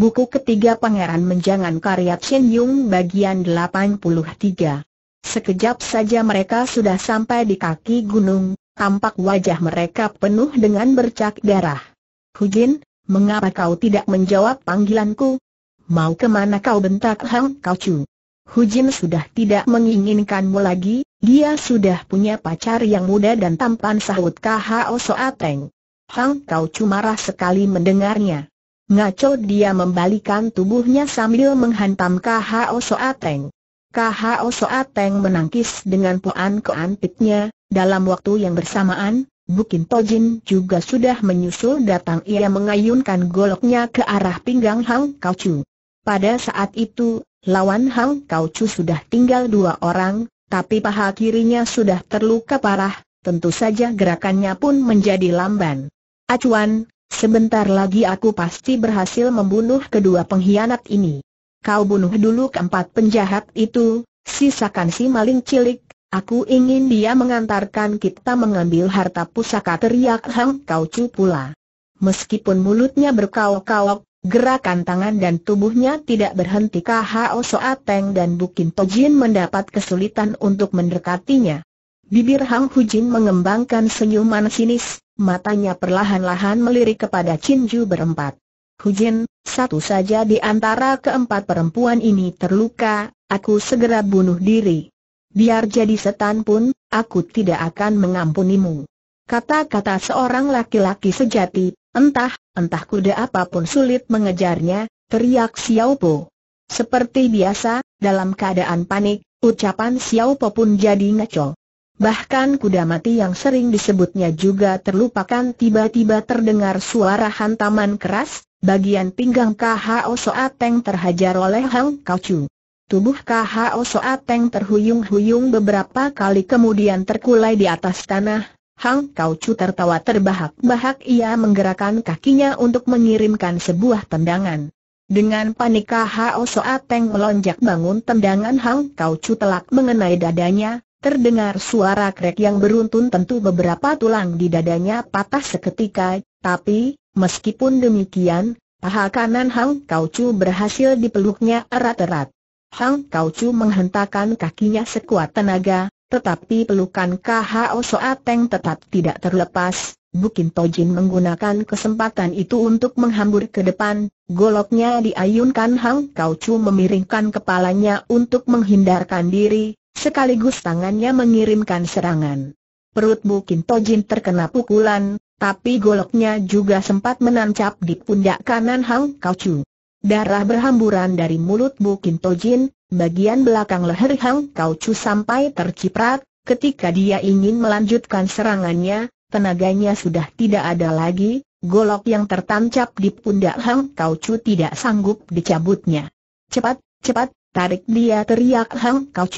Buku ketiga Pangeran Menjangan karya Chen Yung bagian 83. Sekejap saja mereka sudah sampai di kaki gunung, tampak wajah mereka penuh dengan bercak darah. Hu Jin, mengapa kau tidak menjawab panggilanku? Mau kemana kau bentak Hang Kau Chu? Hu Jin sudah tidak menginginkanmu lagi, dia sudah punya pacar yang muda dan tampan sahut KHO Soateng. Hang Kau Chu marah sekali mendengarnya. Ngaco dia membalikan tubuhnya sambil menghantam K.H.O. Soateng. K.H.O. Soateng menangkis dengan poan keantiknya, dalam waktu yang bersamaan, Bukin Tojin juga sudah menyusul datang ia mengayunkan goloknya ke arah pinggang Hang Kaucu. Pada saat itu, lawan Hang Kaucu sudah tinggal dua orang, tapi paha kirinya sudah terluka parah, tentu saja gerakannya pun menjadi lamban. Acuan, Sebentar lagi aku pasti berhasil membunuh kedua pengkhianat ini. Kau bunuh dulu keempat penjahat itu, sisakan si maling cilik, aku ingin dia mengantarkan kita mengambil harta pusaka teriak Hang Kau Chu pula. Meskipun mulutnya berkaok-kaok, Gerakan tangan dan tubuhnya tidak berhenti KHO Soateng dan Bukin Tojin mendapat kesulitan untuk mendekatinya. Bibir Hang Hujin mengembangkan senyuman sinis, matanya perlahan-lahan melirik kepada Cinju berempat. Hujin, satu saja di antara keempat perempuan ini terluka, aku segera bunuh diri. Biar jadi setan pun, aku tidak akan mengampunimu. Kata-kata seorang laki-laki sejati, entah, entah kuda apapun sulit mengejarnya, teriak Xiao Po. Seperti biasa, dalam keadaan panik, ucapan Xiao Po pun jadi ngaco. Bahkan kuda mati yang sering disebutnya juga terlupakan tiba-tiba terdengar suara hantaman keras, bagian pinggang KHO Soateng terhajar oleh Hang Kaucu. Tubuh KHO Soateng terhuyung-huyung beberapa kali kemudian terkulai di atas tanah, Hang Kaucu tertawa terbahak-bahak ia menggerakkan kakinya untuk mengirimkan sebuah tendangan. Dengan panik KHO Soateng melonjak bangun tendangan Hang Kaucu telak mengenai dadanya, Terdengar suara krek yang beruntun tentu beberapa tulang di dadanya patah seketika, tapi, meskipun demikian, paha kanan Hang Kau Chu berhasil dipeluknya erat-erat. Hang Kau Chu menghentakkan kakinya sekuat tenaga, tetapi pelukan KHO Soateng tetap tidak terlepas. Bukin Tojin menggunakan kesempatan itu untuk menghambur ke depan, goloknya diayunkan Hang Kau Chu memiringkan kepalanya untuk menghindarkan diri, Sekaligus tangannya mengirimkan serangan. Perut Bukin Tojin terkena pukulan, tapi goloknya juga sempat menancap di pundak kanan Hang Kau Darah berhamburan dari mulut Bukin Tojin, bagian belakang leher Hang Kau sampai terciprat, ketika dia ingin melanjutkan serangannya, tenaganya sudah tidak ada lagi, golok yang tertancap di pundak Hang Kau tidak sanggup dicabutnya. Cepat, cepat, tarik dia teriak Hang Kau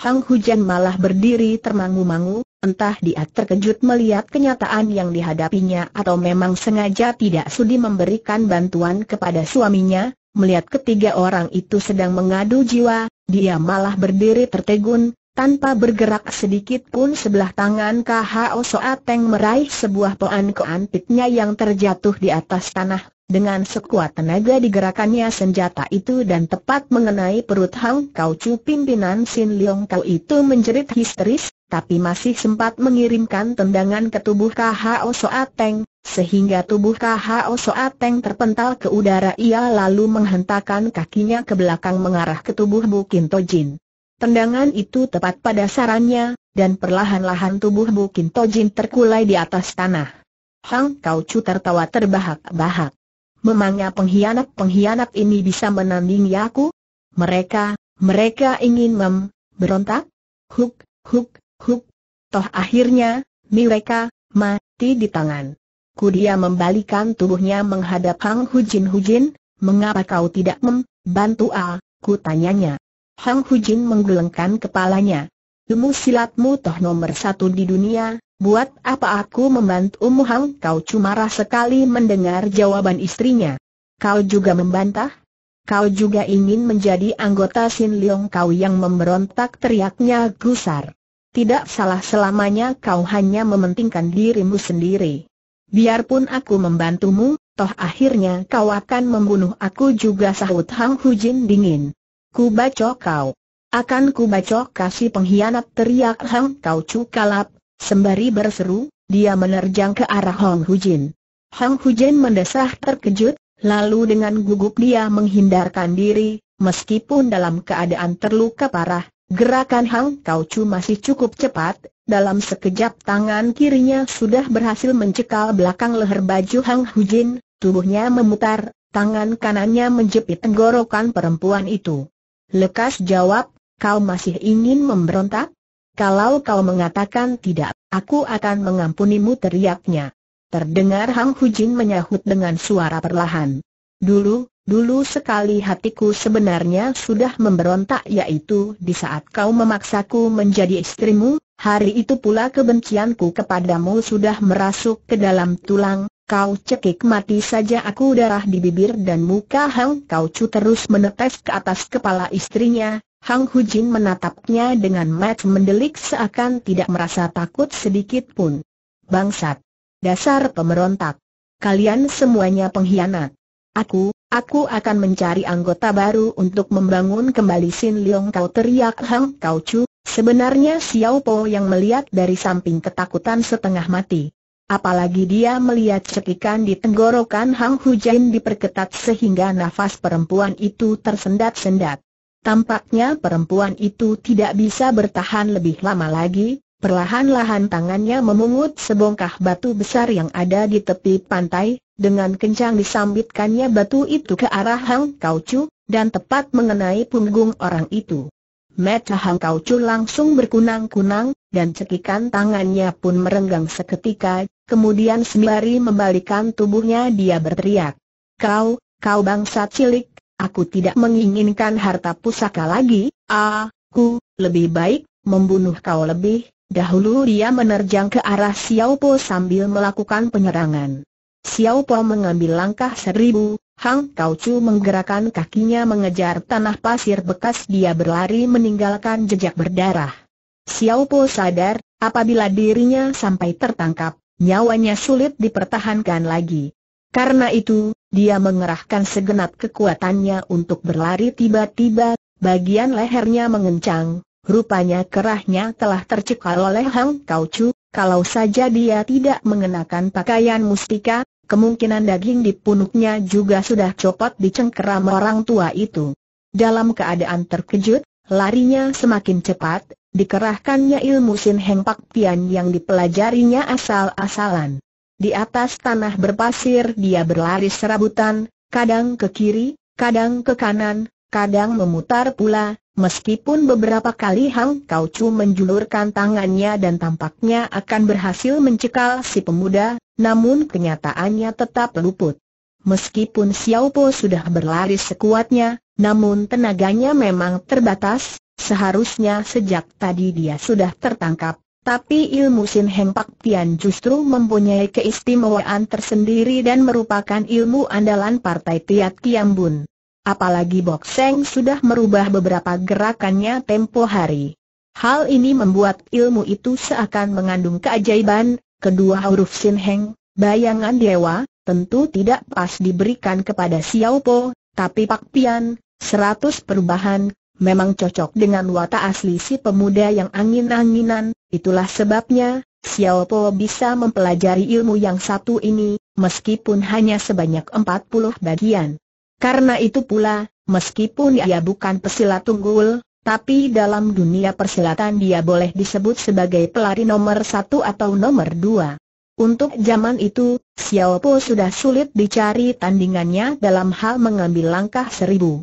Hang Hujan malah berdiri termangu-mangu, entah dia terkejut melihat kenyataan yang dihadapinya atau memang sengaja tidak sudi memberikan bantuan kepada suaminya, melihat ketiga orang itu sedang mengadu jiwa, dia malah berdiri tertegun, tanpa bergerak sedikit pun sebelah tangan KHO Soateng meraih sebuah poan keantiknya yang terjatuh di atas tanah. Dengan sekuat tenaga digerakannya senjata itu dan tepat mengenai perut Hang Kau Chu pimpinan Sin Leong Kau itu menjerit histeris, tapi masih sempat mengirimkan tendangan ke tubuh KHO Soateng, sehingga tubuh KHO Soateng terpental ke udara ia lalu menghentakkan kakinya ke belakang mengarah ke tubuh Bukin Tojin. Tendangan itu tepat pada sarannya, dan perlahan-lahan tubuh Bukin Tojin terkulai di atas tanah. Hang Kau Chu tertawa terbahak-bahak. Memangnya pengkhianat-pengkhianat ini bisa menandingi aku? Mereka, mereka ingin mem, berontak? Huk, huk, huk. Toh akhirnya, mereka, mati di tangan. Kudia membalikan tubuhnya menghadap Hang Hujin Hujin, mengapa kau tidak membantu A? Ku tanyanya. Hang Hujin menggelengkan kepalanya. Ilmu silatmu toh nomor satu di dunia, buat apa aku membantumu Hang? Kau cuma sekali mendengar jawaban istrinya. Kau juga membantah? Kau juga ingin menjadi anggota Sin Leong kau yang memberontak teriaknya gusar. Tidak salah selamanya kau hanya mementingkan dirimu sendiri. Biarpun aku membantumu, toh akhirnya kau akan membunuh aku juga sahut Hang Hujin dingin. Ku bacok kau. Akan ku bacok kasih pengkhianat teriak Hang Kau Chu kalap, sembari berseru, dia menerjang ke arah Hong Hujin. Hong Hujin mendesah terkejut, lalu dengan gugup dia menghindarkan diri, meskipun dalam keadaan terluka parah, gerakan Hang Kau Chu masih cukup cepat, dalam sekejap tangan kirinya sudah berhasil mencekal belakang leher baju Hang Hujin, tubuhnya memutar, tangan kanannya menjepit tenggorokan perempuan itu. Lekas jawab, kau masih ingin memberontak? Kalau kau mengatakan tidak, aku akan mengampunimu teriaknya. Terdengar Hang Hujin menyahut dengan suara perlahan. Dulu, dulu sekali hatiku sebenarnya sudah memberontak yaitu di saat kau memaksaku menjadi istrimu, hari itu pula kebencianku kepadamu sudah merasuk ke dalam tulang, Kau cekik mati saja aku darah di bibir dan muka Hang Kau Chu terus menetes ke atas kepala istrinya. Hang Hu Jin menatapnya dengan mat mendelik seakan tidak merasa takut sedikit pun. Bangsat! Dasar pemberontak! Kalian semuanya pengkhianat. Aku, aku akan mencari anggota baru untuk membangun kembali Sin Leong Kau teriak Hang Kau Chu. Sebenarnya Xiao Po yang melihat dari samping ketakutan setengah mati. Apalagi dia melihat cekikan di tenggorokan Hang Hujain diperketat sehingga nafas perempuan itu tersendat-sendat. Tampaknya perempuan itu tidak bisa bertahan lebih lama lagi, perlahan-lahan tangannya memungut sebongkah batu besar yang ada di tepi pantai, dengan kencang disambitkannya batu itu ke arah Hang Kaucu, dan tepat mengenai punggung orang itu. Mata Hang Kaucu langsung berkunang-kunang, dan cekikan tangannya pun merenggang seketika, Kemudian sembari membalikan tubuhnya dia berteriak. Kau, kau bangsa cilik, aku tidak menginginkan harta pusaka lagi, aku, lebih baik, membunuh kau lebih. Dahulu dia menerjang ke arah Xiao Po sambil melakukan penyerangan. Xiao Po mengambil langkah seribu, Hang Kau Chu menggerakkan kakinya mengejar tanah pasir bekas dia berlari meninggalkan jejak berdarah. Xiao Po sadar, apabila dirinya sampai tertangkap, nyawanya sulit dipertahankan lagi. Karena itu, dia mengerahkan segenap kekuatannya untuk berlari tiba-tiba, bagian lehernya mengencang, rupanya kerahnya telah tercekal oleh Hang Kau Chu, kalau saja dia tidak mengenakan pakaian mustika, kemungkinan daging di punuknya juga sudah copot di cengkeram orang tua itu. Dalam keadaan terkejut, larinya semakin cepat, dikerahkannya ilmu Sin Heng Pak Pian yang dipelajarinya asal-asalan. Di atas tanah berpasir dia berlari serabutan, kadang ke kiri, kadang ke kanan, kadang memutar pula, meskipun beberapa kali Hang Kau Chu menjulurkan tangannya dan tampaknya akan berhasil mencekal si pemuda, namun kenyataannya tetap luput. Meskipun Xiao Po sudah berlari sekuatnya, namun tenaganya memang terbatas, Seharusnya sejak tadi dia sudah tertangkap, tapi ilmu Sin Heng Pak pian justru mempunyai keistimewaan tersendiri dan merupakan ilmu andalan Partai Tiat Kiambun. Apalagi Bok Seng sudah merubah beberapa gerakannya tempo hari. Hal ini membuat ilmu itu seakan mengandung keajaiban, kedua huruf Sin Heng, bayangan dewa, tentu tidak pas diberikan kepada Xiao Po, tapi Pak Pian, seratus perubahan, memang cocok dengan watak asli si pemuda yang angin-anginan, itulah sebabnya, Xiao Po bisa mempelajari ilmu yang satu ini, meskipun hanya sebanyak empat puluh bagian. Karena itu pula, meskipun ia bukan pesilat tunggul, tapi dalam dunia persilatan dia boleh disebut sebagai pelari nomor satu atau nomor dua. Untuk zaman itu, Xiao Po sudah sulit dicari tandingannya dalam hal mengambil langkah seribu.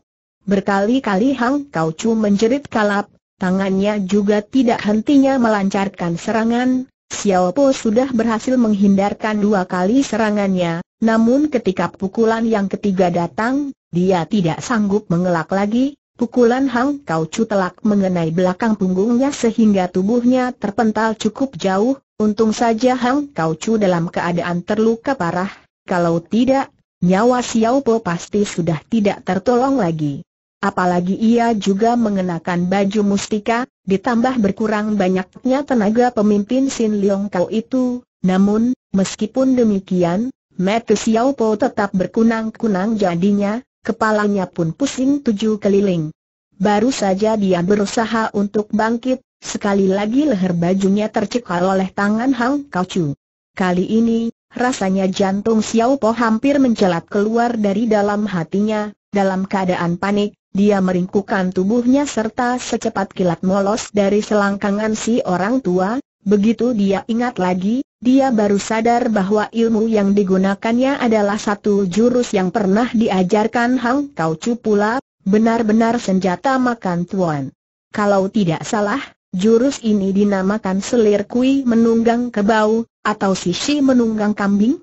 Berkali-kali Hang Kau Chu menjerit kalap, tangannya juga tidak hentinya melancarkan serangan. Xiao Po sudah berhasil menghindarkan dua kali serangannya, namun ketika pukulan yang ketiga datang, dia tidak sanggup mengelak lagi, Pukulan Hang Kau Chu telak mengenai belakang punggungnya sehingga tubuhnya terpental cukup jauh, untung saja Hang Kau Chu dalam keadaan terluka parah, kalau tidak, nyawa Xiao Po pasti sudah tidak tertolong lagi. Apalagi ia juga mengenakan baju mustika, ditambah berkurang banyaknya tenaga pemimpin Sin Leong Kau itu, namun, meskipun demikian, Mata Xiao Po tetap berkunang-kunang jadinya, kepalanya pun pusing tujuh keliling. Baru saja dia berusaha untuk bangkit, sekali lagi leher bajunya tercekal oleh tangan Hang Kau Chu. Kali ini, rasanya jantung Xiao Po hampir mencelat keluar dari dalam hatinya, dalam keadaan panik, dia meringkukan tubuhnya serta secepat kilat molos dari selangkangan si orang tua, begitu dia ingat lagi, dia baru sadar bahwa ilmu yang digunakannya adalah satu jurus yang pernah diajarkan Hang Kau Chu pula, benar-benar senjata makan tuan. Kalau tidak salah, jurus ini dinamakan selir kui menunggang kebau, atau sisi menunggang kambing?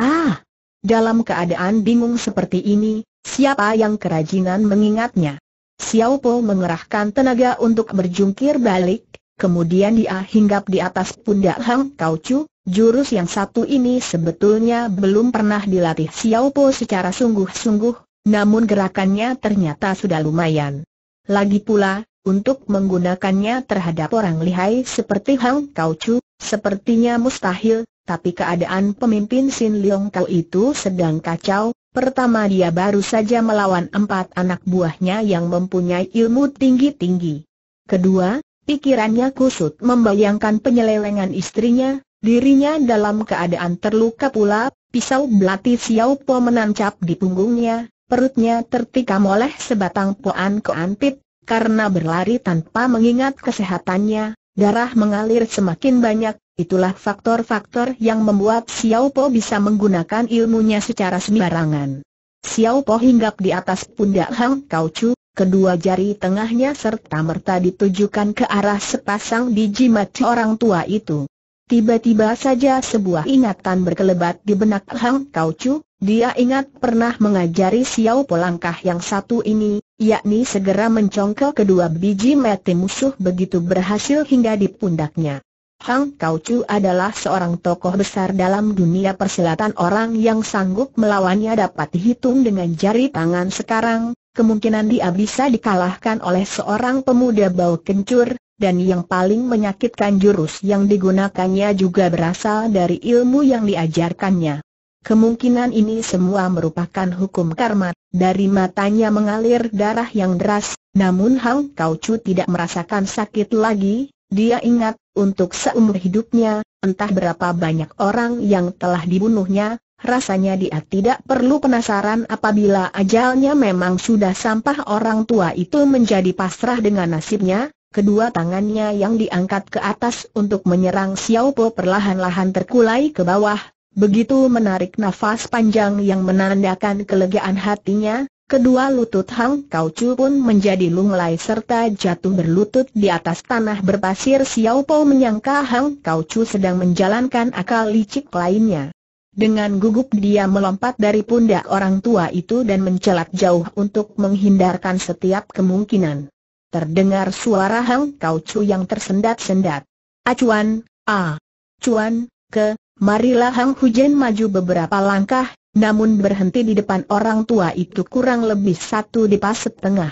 Ah! Dalam keadaan bingung seperti ini, Siapa yang kerajinan mengingatnya? Xiao Po mengerahkan tenaga untuk berjungkir balik, kemudian dia hinggap di atas pundak Hang Kau Chu, jurus yang satu ini sebetulnya belum pernah dilatih Xiao Po secara sungguh-sungguh, namun gerakannya ternyata sudah lumayan. Lagi pula, untuk menggunakannya terhadap orang lihai seperti Hang Kau Chu, sepertinya mustahil, tapi keadaan pemimpin Sin Leong Kau itu sedang kacau, Pertama dia baru saja melawan empat anak buahnya yang mempunyai ilmu tinggi-tinggi. Kedua, pikirannya kusut membayangkan penyelewengan istrinya, dirinya dalam keadaan terluka pula, pisau belati Xiao Po menancap di punggungnya, perutnya tertikam oleh sebatang poan keanpit, karena berlari tanpa mengingat kesehatannya, Darah mengalir semakin banyak, itulah faktor-faktor yang membuat Xiao Po bisa menggunakan ilmunya secara sembarangan. Xiao Po hinggap di atas pundak Hang Kau Chu, kedua jari tengahnya serta merta ditujukan ke arah sepasang biji mati orang tua itu. Tiba-tiba saja sebuah ingatan berkelebat di benak Hang Kau Chu, dia ingat pernah mengajari Xiao Po yang satu ini, yakni segera mencongkel kedua biji mete musuh begitu berhasil hingga di pundaknya. Hang Kau Chu adalah seorang tokoh besar dalam dunia persilatan orang yang sanggup melawannya dapat dihitung dengan jari tangan sekarang, kemungkinan dia bisa dikalahkan oleh seorang pemuda bau kencur, dan yang paling menyakitkan jurus yang digunakannya juga berasal dari ilmu yang diajarkannya. Kemungkinan ini semua merupakan hukum karma, dari matanya mengalir darah yang deras, namun Hang Kau Chu tidak merasakan sakit lagi, dia ingat, untuk seumur hidupnya, entah berapa banyak orang yang telah dibunuhnya, rasanya dia tidak perlu penasaran apabila ajalnya memang sudah sampah orang tua itu menjadi pasrah dengan nasibnya, Kedua tangannya yang diangkat ke atas untuk menyerang Xiao Po perlahan-lahan terkulai ke bawah, Begitu menarik nafas panjang yang menandakan kelegaan hatinya, kedua lutut Hang Kau Chu pun menjadi lunglai serta jatuh berlutut di atas tanah berpasir Xiao Po menyangka Hang Kau Chu sedang menjalankan akal licik lainnya. Dengan gugup dia melompat dari pundak orang tua itu dan mencelat jauh untuk menghindarkan setiap kemungkinan. Terdengar suara Hang Kau Chu yang tersendat-sendat. Acuan, a, ah. cuan, ke, Marilah Hang Hujen maju beberapa langkah, namun berhenti di depan orang tua itu kurang lebih satu di pas setengah.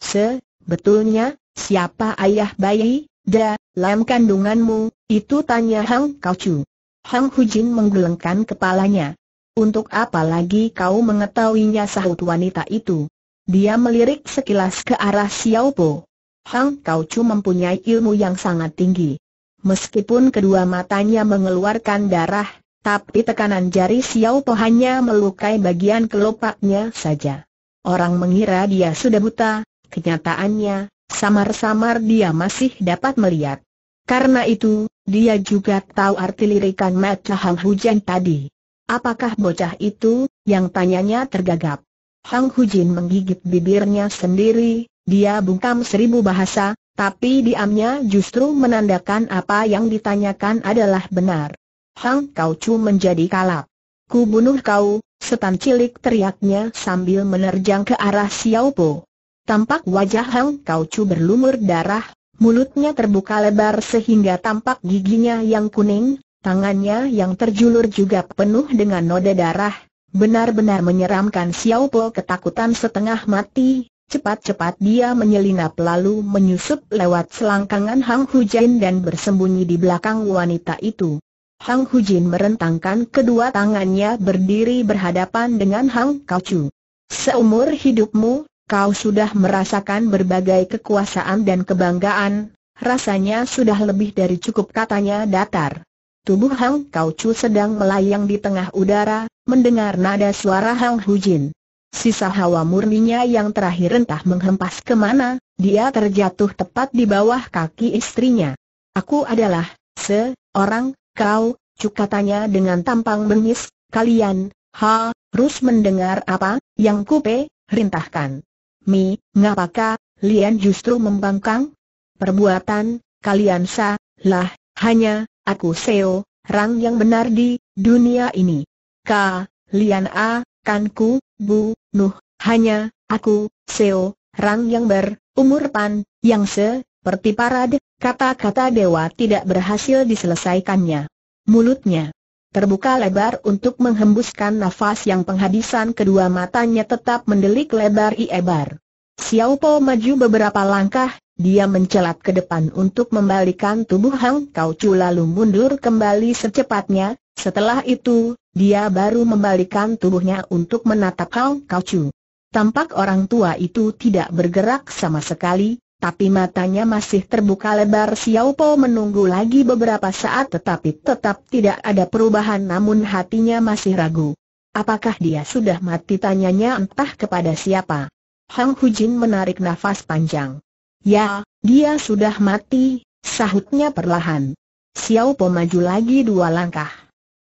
Se, betulnya, siapa ayah bayi, da, lam kandunganmu, itu tanya Hang Kau Chu. Hang Hujin menggelengkan kepalanya. Untuk apa lagi kau mengetahuinya sahut wanita itu? Dia melirik sekilas ke arah Xiao Po. Hang Kau Chu mempunyai ilmu yang sangat tinggi. Meskipun kedua matanya mengeluarkan darah, tapi tekanan jari Xiao Po hanya melukai bagian kelopaknya saja. Orang mengira dia sudah buta, kenyataannya, samar-samar dia masih dapat melihat. Karena itu, dia juga tahu arti lirikan mata Hang Hujan tadi. Apakah bocah itu, yang tanyanya tergagap. Hang Hujin menggigit bibirnya sendiri, dia bungkam seribu bahasa, tapi diamnya justru menandakan apa yang ditanyakan adalah benar. Hang Kau Chu menjadi kalap. Ku bunuh kau, setan cilik teriaknya sambil menerjang ke arah Xiao Po. Tampak wajah Hang Kau Chu berlumur darah, mulutnya terbuka lebar sehingga tampak giginya yang kuning, tangannya yang terjulur juga penuh dengan noda darah, benar-benar menyeramkan Xiao Po ketakutan setengah mati, Cepat-cepat dia menyelinap lalu menyusup lewat selangkangan Hang Hujin dan bersembunyi di belakang wanita itu. Hang Hujin merentangkan kedua tangannya berdiri berhadapan dengan Hang Kaucu. Seumur hidupmu, kau sudah merasakan berbagai kekuasaan dan kebanggaan, rasanya sudah lebih dari cukup katanya datar. Tubuh Hang Kaucu sedang melayang di tengah udara, mendengar nada suara Hang Hujin. Sisa hawa murninya yang terakhir entah menghempas kemana, dia terjatuh tepat di bawah kaki istrinya. Aku adalah, se orang, kau, cukatanya dengan tampang bengis, kalian, ha, harus mendengar apa, yang kupe, rintahkan. Mi, ngapakah, Lian justru membangkang? Perbuatan, kalian sa, lah, hanya, aku seo, rang yang benar di, dunia ini. Ka, Lian A, kan ku, bu, Nuh, hanya, aku, Seo, Rang yang ber, umur pan, yang se, perti parade, kata-kata dewa tidak berhasil diselesaikannya. Mulutnya terbuka lebar untuk menghembuskan nafas yang penghabisan kedua matanya tetap mendelik lebar iebar. Xiao Po maju beberapa langkah, dia mencelat ke depan untuk membalikan tubuh Hang Kau Chu lalu mundur kembali secepatnya, setelah itu, dia baru membalikan tubuhnya untuk menatap Hang Kau Chu. Tampak orang tua itu tidak bergerak sama sekali, tapi matanya masih terbuka lebar Xiao Po menunggu lagi beberapa saat tetapi tetap tidak ada perubahan namun hatinya masih ragu. Apakah dia sudah mati tanyanya entah kepada siapa. Hang Hujin menarik nafas panjang. Ya, dia sudah mati, sahutnya perlahan. Xiao Po maju lagi dua langkah.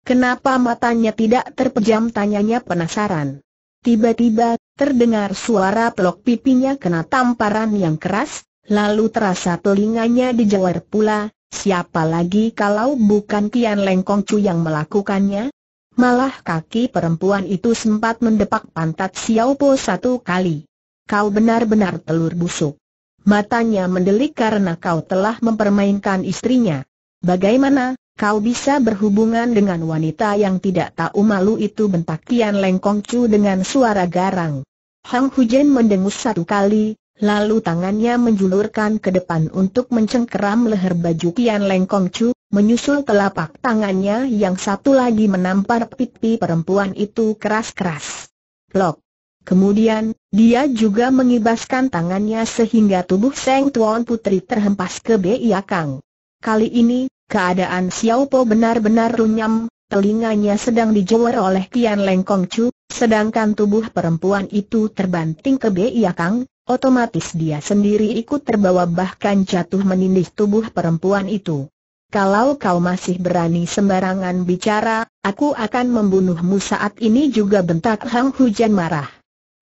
Kenapa matanya tidak terpejam tanyanya penasaran. Tiba-tiba, terdengar suara pelok pipinya kena tamparan yang keras, lalu terasa telinganya dijawar pula, siapa lagi kalau bukan Kian Lengkong Chu yang melakukannya? Malah kaki perempuan itu sempat mendepak pantat Xiao Po satu kali. Kau benar-benar telur busuk. Matanya mendelik karena kau telah mempermainkan istrinya. Bagaimana, kau bisa berhubungan dengan wanita yang tidak tahu malu itu bentak Tian Lengkong Chu dengan suara garang. Hang Hujen mendengus satu kali, lalu tangannya menjulurkan ke depan untuk mencengkeram leher baju Tian Lengkong Chu, menyusul telapak tangannya yang satu lagi menampar pipi perempuan itu keras-keras. Blok. Kemudian, dia juga mengibaskan tangannya sehingga tubuh Seng Tuan Putri terhempas ke Biakang. Kali ini, keadaan Xiao Po benar-benar runyam, telinganya sedang dijewer oleh Kian Leng Kong Chu, sedangkan tubuh perempuan itu terbanting ke Biakang, otomatis dia sendiri ikut terbawa bahkan jatuh menindih tubuh perempuan itu. Kalau kau masih berani sembarangan bicara, aku akan membunuhmu saat ini juga bentak Hang Hujan marah.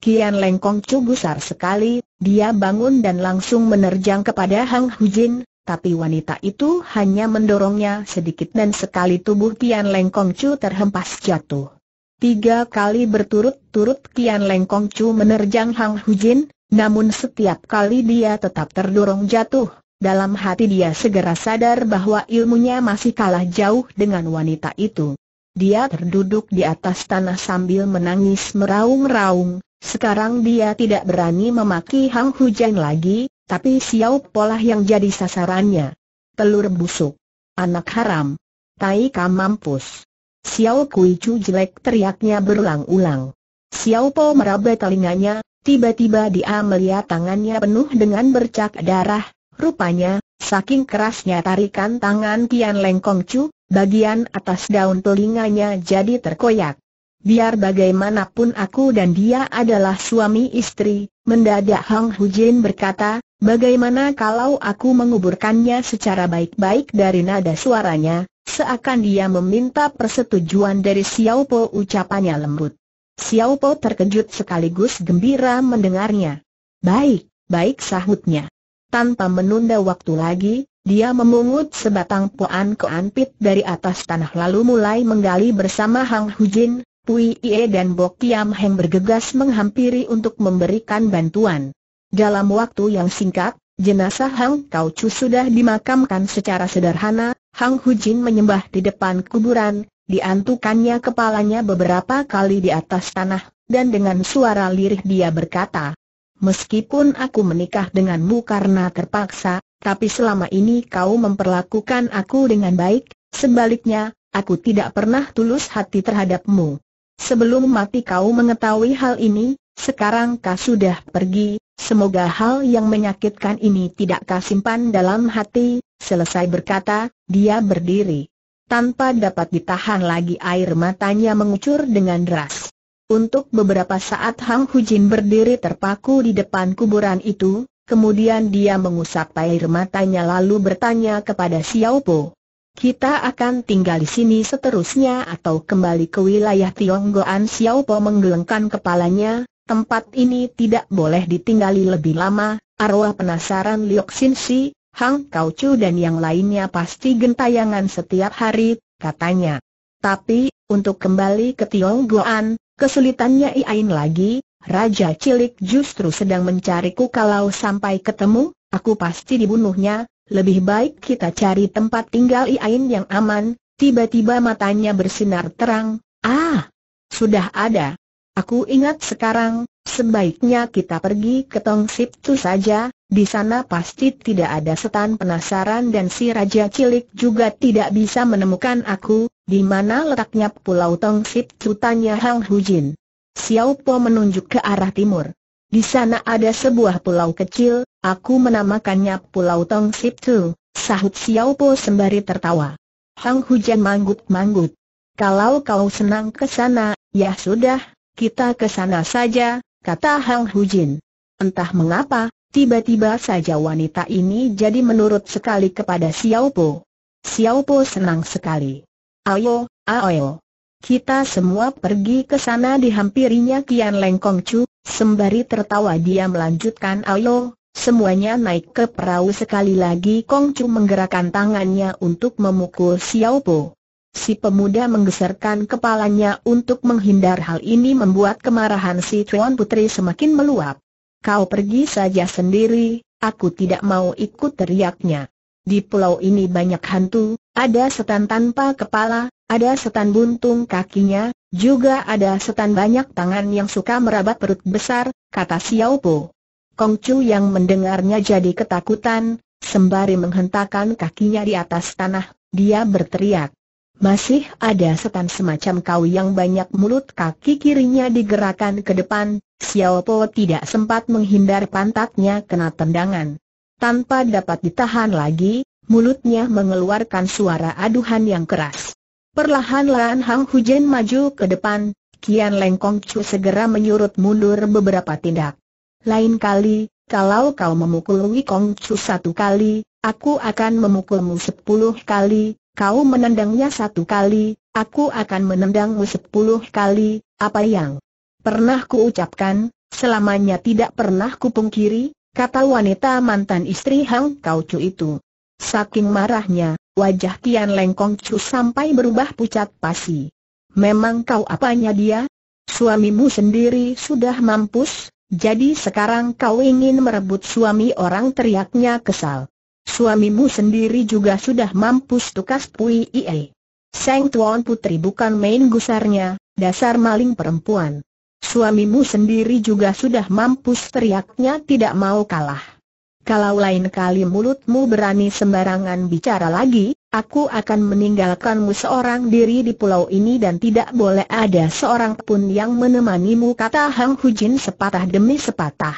Kian Lengkong besar sekali, dia bangun dan langsung menerjang kepada Hang Hujin, tapi wanita itu hanya mendorongnya sedikit dan sekali tubuh Kian Lengkong Chu terhempas jatuh. Tiga kali berturut-turut Kian Lengkong Chu menerjang Hang Hujin, namun setiap kali dia tetap terdorong jatuh. Dalam hati dia segera sadar bahwa ilmunya masih kalah jauh dengan wanita itu. Dia terduduk di atas tanah sambil menangis meraung-raung, sekarang dia tidak berani memaki Hang Hujan lagi, tapi Xiao Polah yang jadi sasarannya. Telur busuk. Anak haram. Tai kamampus. mampus. Xiao Kui Chu jelek teriaknya berulang-ulang. Xiao Po meraba telinganya, tiba-tiba dia melihat tangannya penuh dengan bercak darah, rupanya, saking kerasnya tarikan tangan Tian Lengkong Chu, bagian atas daun telinganya jadi terkoyak. Biar bagaimanapun aku dan dia adalah suami istri, mendadak Hang Hujin berkata, bagaimana kalau aku menguburkannya secara baik-baik dari nada suaranya, seakan dia meminta persetujuan dari Xiao Po ucapannya lembut. Xiao Po terkejut sekaligus gembira mendengarnya. Baik, baik sahutnya. Tanpa menunda waktu lagi, dia memungut sebatang poan keanpit dari atas tanah lalu mulai menggali bersama Hang Hujin, Pui Ie dan Bok Kiam Heng bergegas menghampiri untuk memberikan bantuan. Dalam waktu yang singkat, jenazah Hang Kau Chu sudah dimakamkan secara sederhana, Hang Hu Jin menyembah di depan kuburan, diantukannya kepalanya beberapa kali di atas tanah, dan dengan suara lirih dia berkata, Meskipun aku menikah denganmu karena terpaksa, tapi selama ini kau memperlakukan aku dengan baik, sebaliknya, aku tidak pernah tulus hati terhadapmu. Sebelum mati kau mengetahui hal ini, sekarang kau sudah pergi, semoga hal yang menyakitkan ini tidak kau simpan dalam hati, selesai berkata, dia berdiri. Tanpa dapat ditahan lagi air matanya mengucur dengan deras. Untuk beberapa saat Hang Hujin berdiri terpaku di depan kuburan itu, kemudian dia mengusap air matanya lalu bertanya kepada Xiao Po. Kita akan tinggal di sini seterusnya atau kembali ke wilayah Tionggoan Xiao Po menggelengkan kepalanya, tempat ini tidak boleh ditinggali lebih lama, arwah penasaran Liok Sin Si, Hang Kau Chu dan yang lainnya pasti gentayangan setiap hari, katanya. Tapi, untuk kembali ke Tionggoan, kesulitannya iain lagi, Raja Cilik justru sedang mencariku kalau sampai ketemu, aku pasti dibunuhnya, lebih baik kita cari tempat tinggal Iain yang aman, tiba-tiba matanya bersinar terang, ah, sudah ada. Aku ingat sekarang, sebaiknya kita pergi ke Tong Sip tu saja, di sana pasti tidak ada setan penasaran dan si Raja Cilik juga tidak bisa menemukan aku, di mana letaknya Pulau Tong Sip tanya Hang Hujin. Xiao Po menunjuk ke arah timur. Di sana ada sebuah pulau kecil, Aku menamakannya Pulau Tong Sip Tu, sahut Xiao Po sembari tertawa. Hang Hujan manggut-manggut. Kalau kau senang ke sana, ya sudah, kita ke sana saja, kata Hang Hujin. Entah mengapa, tiba-tiba saja wanita ini jadi menurut sekali kepada Xiao Po. Xiao Po senang sekali. Ayo, ayo. Kita semua pergi ke sana dihampirinya Kian Lengkong Chu, sembari tertawa dia melanjutkan ayo, Semuanya naik ke perahu sekali lagi Kong Chu menggerakkan tangannya untuk memukul Xiao Po. Si pemuda menggeserkan kepalanya untuk menghindar hal ini membuat kemarahan si Tuan Putri semakin meluap. Kau pergi saja sendiri, aku tidak mau ikut teriaknya. Di pulau ini banyak hantu, ada setan tanpa kepala, ada setan buntung kakinya, juga ada setan banyak tangan yang suka merabat perut besar, kata Xiao Po. Kongcu yang mendengarnya jadi ketakutan, sembari menghentakkan kakinya di atas tanah, dia berteriak. Masih ada setan semacam kau yang banyak mulut kaki kirinya digerakkan ke depan, Xiao Po tidak sempat menghindar pantatnya kena tendangan. Tanpa dapat ditahan lagi, mulutnya mengeluarkan suara aduhan yang keras. Perlahan-lahan Hang Hujen maju ke depan, Kian Lengkong Chu segera menyurut mundur beberapa tindak. Lain kali, kalau kau memukul Wei Kong Chu satu kali, aku akan memukulmu sepuluh kali, kau menendangnya satu kali, aku akan menendangmu sepuluh kali, apa yang pernah ucapkan, selamanya tidak pernah kupungkiri, kata wanita mantan istri Hang Kau Chu itu. Saking marahnya, wajah Tian Leng Kong Chu sampai berubah pucat pasi. Memang kau apanya dia? Suamimu sendiri sudah mampus, jadi sekarang kau ingin merebut suami orang teriaknya kesal. Suamimu sendiri juga sudah mampus tukas Pui Ie. Seng Tuan Putri bukan main gusarnya, dasar maling perempuan. Suamimu sendiri juga sudah mampus teriaknya tidak mau kalah. Kalau lain kali mulutmu berani sembarangan bicara lagi, aku akan meninggalkanmu seorang diri di pulau ini dan tidak boleh ada seorang pun yang menemanimu kata Hang Hujin sepatah demi sepatah.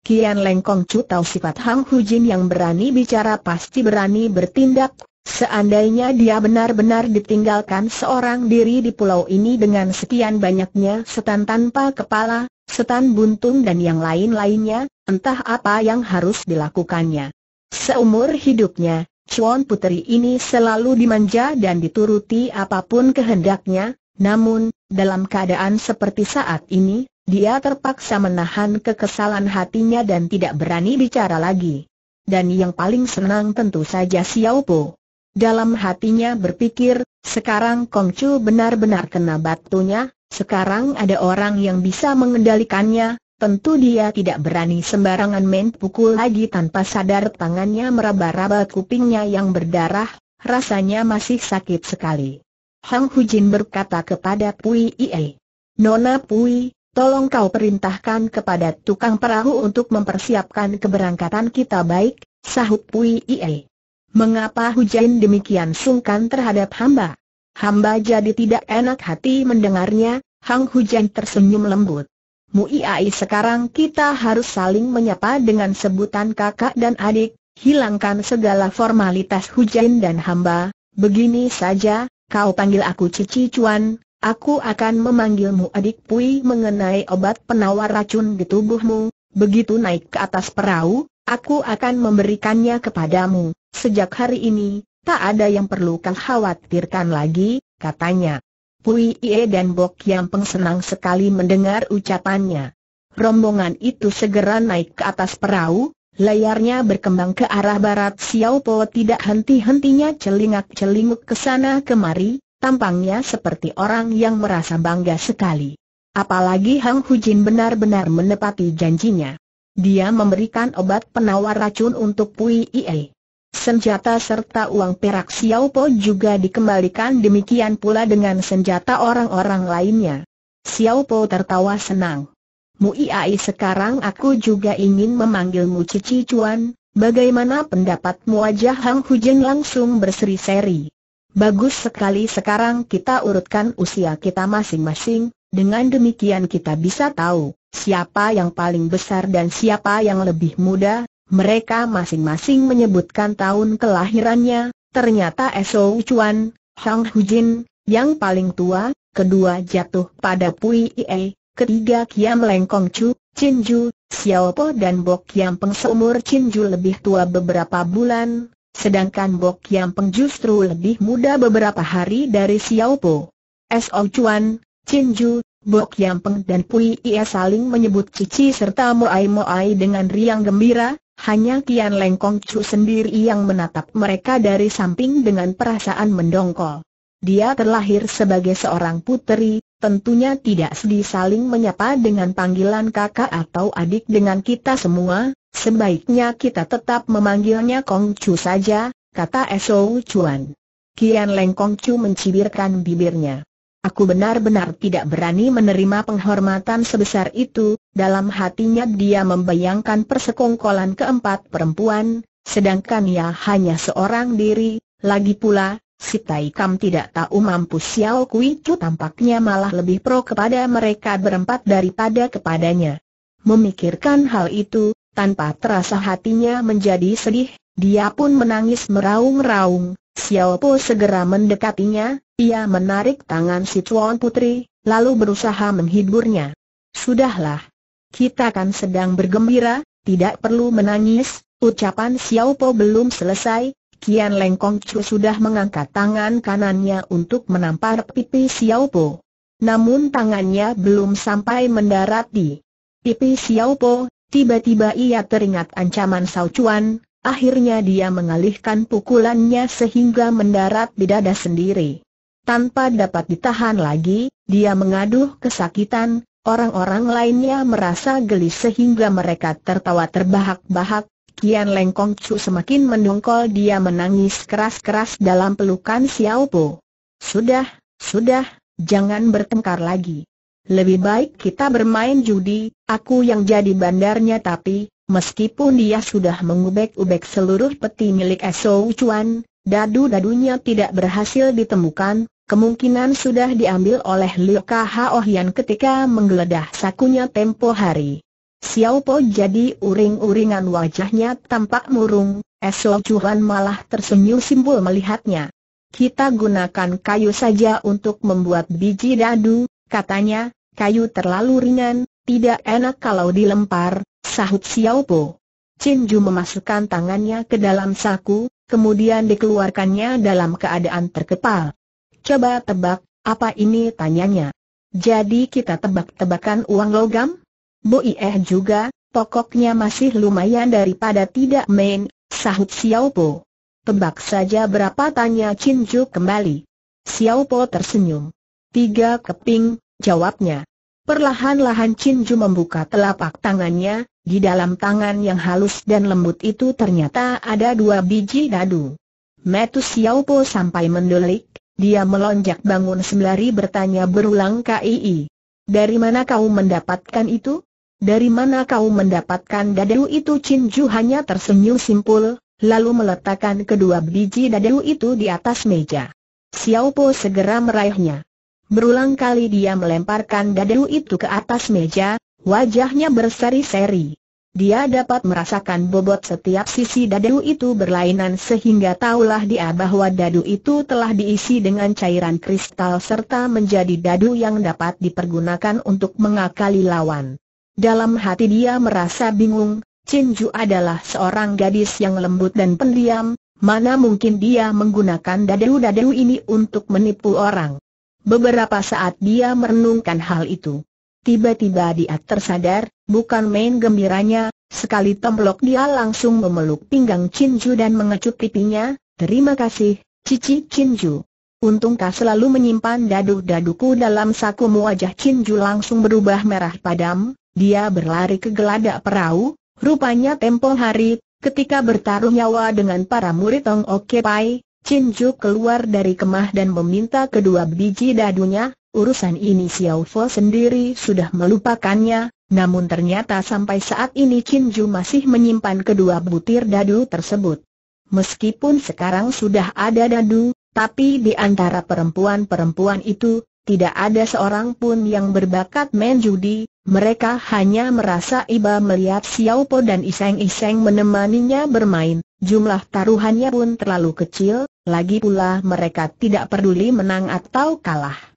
Kian Lengkong Chu tahu sifat Hang Hujin yang berani bicara pasti berani bertindak, seandainya dia benar-benar ditinggalkan seorang diri di pulau ini dengan sekian banyaknya setan tanpa kepala, setan buntung dan yang lain-lainnya, entah apa yang harus dilakukannya. Seumur hidupnya, Chuan Puteri ini selalu dimanja dan dituruti apapun kehendaknya, namun, dalam keadaan seperti saat ini, dia terpaksa menahan kekesalan hatinya dan tidak berani bicara lagi. Dan yang paling senang tentu saja Xiao Po. Dalam hatinya berpikir, sekarang Kong Chu benar-benar kena batunya, sekarang ada orang yang bisa mengendalikannya, Tentu dia tidak berani sembarangan main pukul lagi tanpa sadar tangannya meraba-raba kupingnya yang berdarah, rasanya masih sakit sekali. Hang Hujin berkata kepada Pui Ie, Nona Pui, tolong kau perintahkan kepada tukang perahu untuk mempersiapkan keberangkatan kita baik, sahut Pui Ie. Mengapa Hujin demikian sungkan terhadap hamba? Hamba jadi tidak enak hati mendengarnya, Hang Hujan tersenyum lembut. Muiai sekarang kita harus saling menyapa dengan sebutan kakak dan adik, hilangkan segala formalitas hujan dan hamba, begini saja, kau panggil aku Cici Cuan, aku akan memanggilmu adik Pui mengenai obat penawar racun di tubuhmu, begitu naik ke atas perahu, aku akan memberikannya kepadamu, sejak hari ini, tak ada yang perlu kau khawatirkan lagi, katanya. Pui Ie dan Bok Peng senang sekali mendengar ucapannya. Rombongan itu segera naik ke atas perahu, layarnya berkembang ke arah barat Xiao Po tidak henti-hentinya celingak-celinguk ke sana kemari, tampangnya seperti orang yang merasa bangga sekali. Apalagi Hang Hujin benar-benar menepati janjinya. Dia memberikan obat penawar racun untuk Pui Ie. Senjata serta uang perak Xiao Po juga dikembalikan demikian pula dengan senjata orang-orang lainnya. Xiao Po tertawa senang. Mu Ai sekarang aku juga ingin memanggilmu Cici Cuan, bagaimana pendapatmu wajah Hang Hujeng langsung berseri-seri. Bagus sekali sekarang kita urutkan usia kita masing-masing, dengan demikian kita bisa tahu siapa yang paling besar dan siapa yang lebih muda, mereka masing-masing menyebutkan tahun kelahirannya, ternyata Esau Chuan, Hang Hujin, yang paling tua, kedua jatuh pada Pui Ie, ketiga Kiam Lengkong Chu, Chin Ju, Xiao Po dan Bok Kiam Peng seumur Chin Ju lebih tua beberapa bulan, sedangkan Bok Kiam Peng justru lebih muda beberapa hari dari Xiao Po. Esau Chuan, Chin Ju, Bok Kiam Peng dan Pui Ie saling menyebut cici serta Moai Moai dengan riang gembira, hanya Kian Lengkong Kong Chu sendiri yang menatap mereka dari samping dengan perasaan mendongkol. Dia terlahir sebagai seorang puteri, tentunya tidak sedih saling menyapa dengan panggilan kakak atau adik dengan kita semua, sebaiknya kita tetap memanggilnya Kong Chu saja, kata Esau Chuan. Kian Lengkong Kong Chu mencibirkan bibirnya. Aku benar-benar tidak berani menerima penghormatan sebesar itu, dalam hatinya dia membayangkan persekongkolan keempat perempuan, sedangkan ia hanya seorang diri, lagi pula, si Taikam tidak tahu mampu Xiao Kui Chu tampaknya malah lebih pro kepada mereka berempat daripada kepadanya. Memikirkan hal itu, tanpa terasa hatinya menjadi sedih, dia pun menangis meraung-raung, Xiao Po segera mendekatinya, ia menarik tangan si Chuan Putri, lalu berusaha menghiburnya. Sudahlah. Kita kan sedang bergembira, tidak perlu menangis, ucapan Xiao Po belum selesai, Kian Leng Kong Chu sudah mengangkat tangan kanannya untuk menampar pipi Xiao Po. Namun tangannya belum sampai mendarat di pipi Xiao Po, tiba-tiba ia teringat ancaman Sao Chuan, akhirnya dia mengalihkan pukulannya sehingga mendarat di dada sendiri. Tanpa dapat ditahan lagi, dia mengaduh kesakitan, orang-orang lainnya merasa gelis sehingga mereka tertawa terbahak-bahak, Kian lengkong Kong Chu semakin mendongkol dia menangis keras-keras dalam pelukan Xiao Po. Sudah, sudah, jangan bertengkar lagi. Lebih baik kita bermain judi, aku yang jadi bandarnya tapi, meskipun dia sudah mengubek-ubek seluruh peti milik Esau Chuan, Dadu-dadunya tidak berhasil ditemukan, kemungkinan sudah diambil oleh Liu Kao Hian ketika menggeledah sakunya tempo hari. Xiao Po jadi uring-uringan wajahnya tampak murung, Esok Chuan malah tersenyum simbol melihatnya. Kita gunakan kayu saja untuk membuat biji dadu, katanya, kayu terlalu ringan, tidak enak kalau dilempar, sahut Xiao Po. Chin Ju memasukkan tangannya ke dalam saku, kemudian dikeluarkannya dalam keadaan terkepal. Coba tebak, apa ini tanyanya? Jadi kita tebak-tebakan uang logam? Bu Ieh juga, pokoknya masih lumayan daripada tidak main, sahut Xiao Po. Tebak saja berapa tanya Ju kembali. Xiao Po tersenyum. Tiga keping, jawabnya. Perlahan-lahan Ju membuka telapak tangannya, di dalam tangan yang halus dan lembut itu ternyata ada dua biji dadu. Metu Po sampai mendelik, dia melonjak bangun sembari bertanya berulang KII. Dari mana kau mendapatkan itu? Dari mana kau mendapatkan dadu itu? Chin Ju hanya tersenyum simpul, lalu meletakkan kedua biji dadu itu di atas meja. Xiaopo segera meraihnya. Berulang kali dia melemparkan dadu itu ke atas meja, Wajahnya berseri-seri. Dia dapat merasakan bobot setiap sisi dadu itu berlainan sehingga tahulah dia bahwa dadu itu telah diisi dengan cairan kristal serta menjadi dadu yang dapat dipergunakan untuk mengakali lawan. Dalam hati dia merasa bingung, Chin Ju adalah seorang gadis yang lembut dan pendiam, mana mungkin dia menggunakan dadu-dadu ini untuk menipu orang. Beberapa saat dia merenungkan hal itu. Tiba-tiba dia tersadar, bukan main gembiranya, sekali temblok dia langsung memeluk pinggang Chinju dan mengecup pipinya, terima kasih, Cici Chinju. Untung kau selalu menyimpan dadu-daduku dalam sakumu wajah Chinju langsung berubah merah padam, dia berlari ke geladak perahu, rupanya tempo hari, ketika bertaruh nyawa dengan para murid Tong Oke Pai, Cinju keluar dari kemah dan meminta kedua biji dadunya, Urusan ini Xiao Fo sendiri sudah melupakannya, namun ternyata sampai saat ini Qin Ju masih menyimpan kedua butir dadu tersebut. Meskipun sekarang sudah ada dadu, tapi di antara perempuan-perempuan itu, tidak ada seorang pun yang berbakat main judi, mereka hanya merasa iba melihat Xiao Po dan iseng-iseng menemaninya bermain, jumlah taruhannya pun terlalu kecil, lagi pula mereka tidak peduli menang atau kalah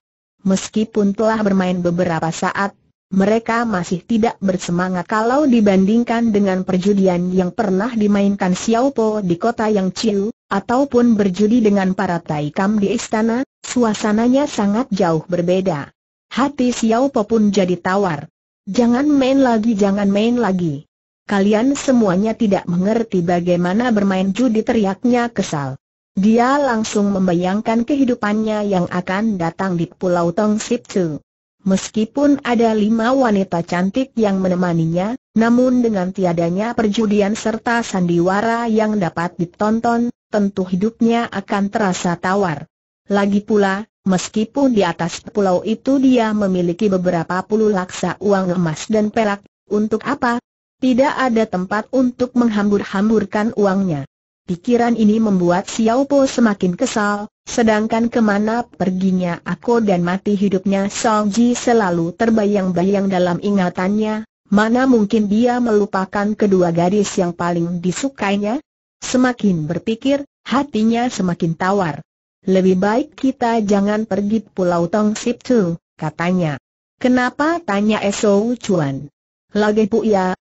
meskipun telah bermain beberapa saat, mereka masih tidak bersemangat kalau dibandingkan dengan perjudian yang pernah dimainkan Xiao Po di kota yang Chiu, ataupun berjudi dengan para taikam di istana, suasananya sangat jauh berbeda. Hati Xiao Po pun jadi tawar. Jangan main lagi, jangan main lagi. Kalian semuanya tidak mengerti bagaimana bermain judi teriaknya kesal. Dia langsung membayangkan kehidupannya yang akan datang di Pulau Tong Sip Meskipun ada lima wanita cantik yang menemaninya, namun dengan tiadanya perjudian serta sandiwara yang dapat ditonton, tentu hidupnya akan terasa tawar. Lagi pula, meskipun di atas pulau itu dia memiliki beberapa puluh laksa uang emas dan pelak, untuk apa? Tidak ada tempat untuk menghambur-hamburkan uangnya. Pikiran ini membuat Xiao Po semakin kesal, sedangkan kemana perginya aku dan mati hidupnya Song Ji selalu terbayang-bayang dalam ingatannya, mana mungkin dia melupakan kedua gadis yang paling disukainya? Semakin berpikir, hatinya semakin tawar. Lebih baik kita jangan pergi Pulau Tong Sip Tu, katanya. Kenapa tanya Esau Chuan? Lagi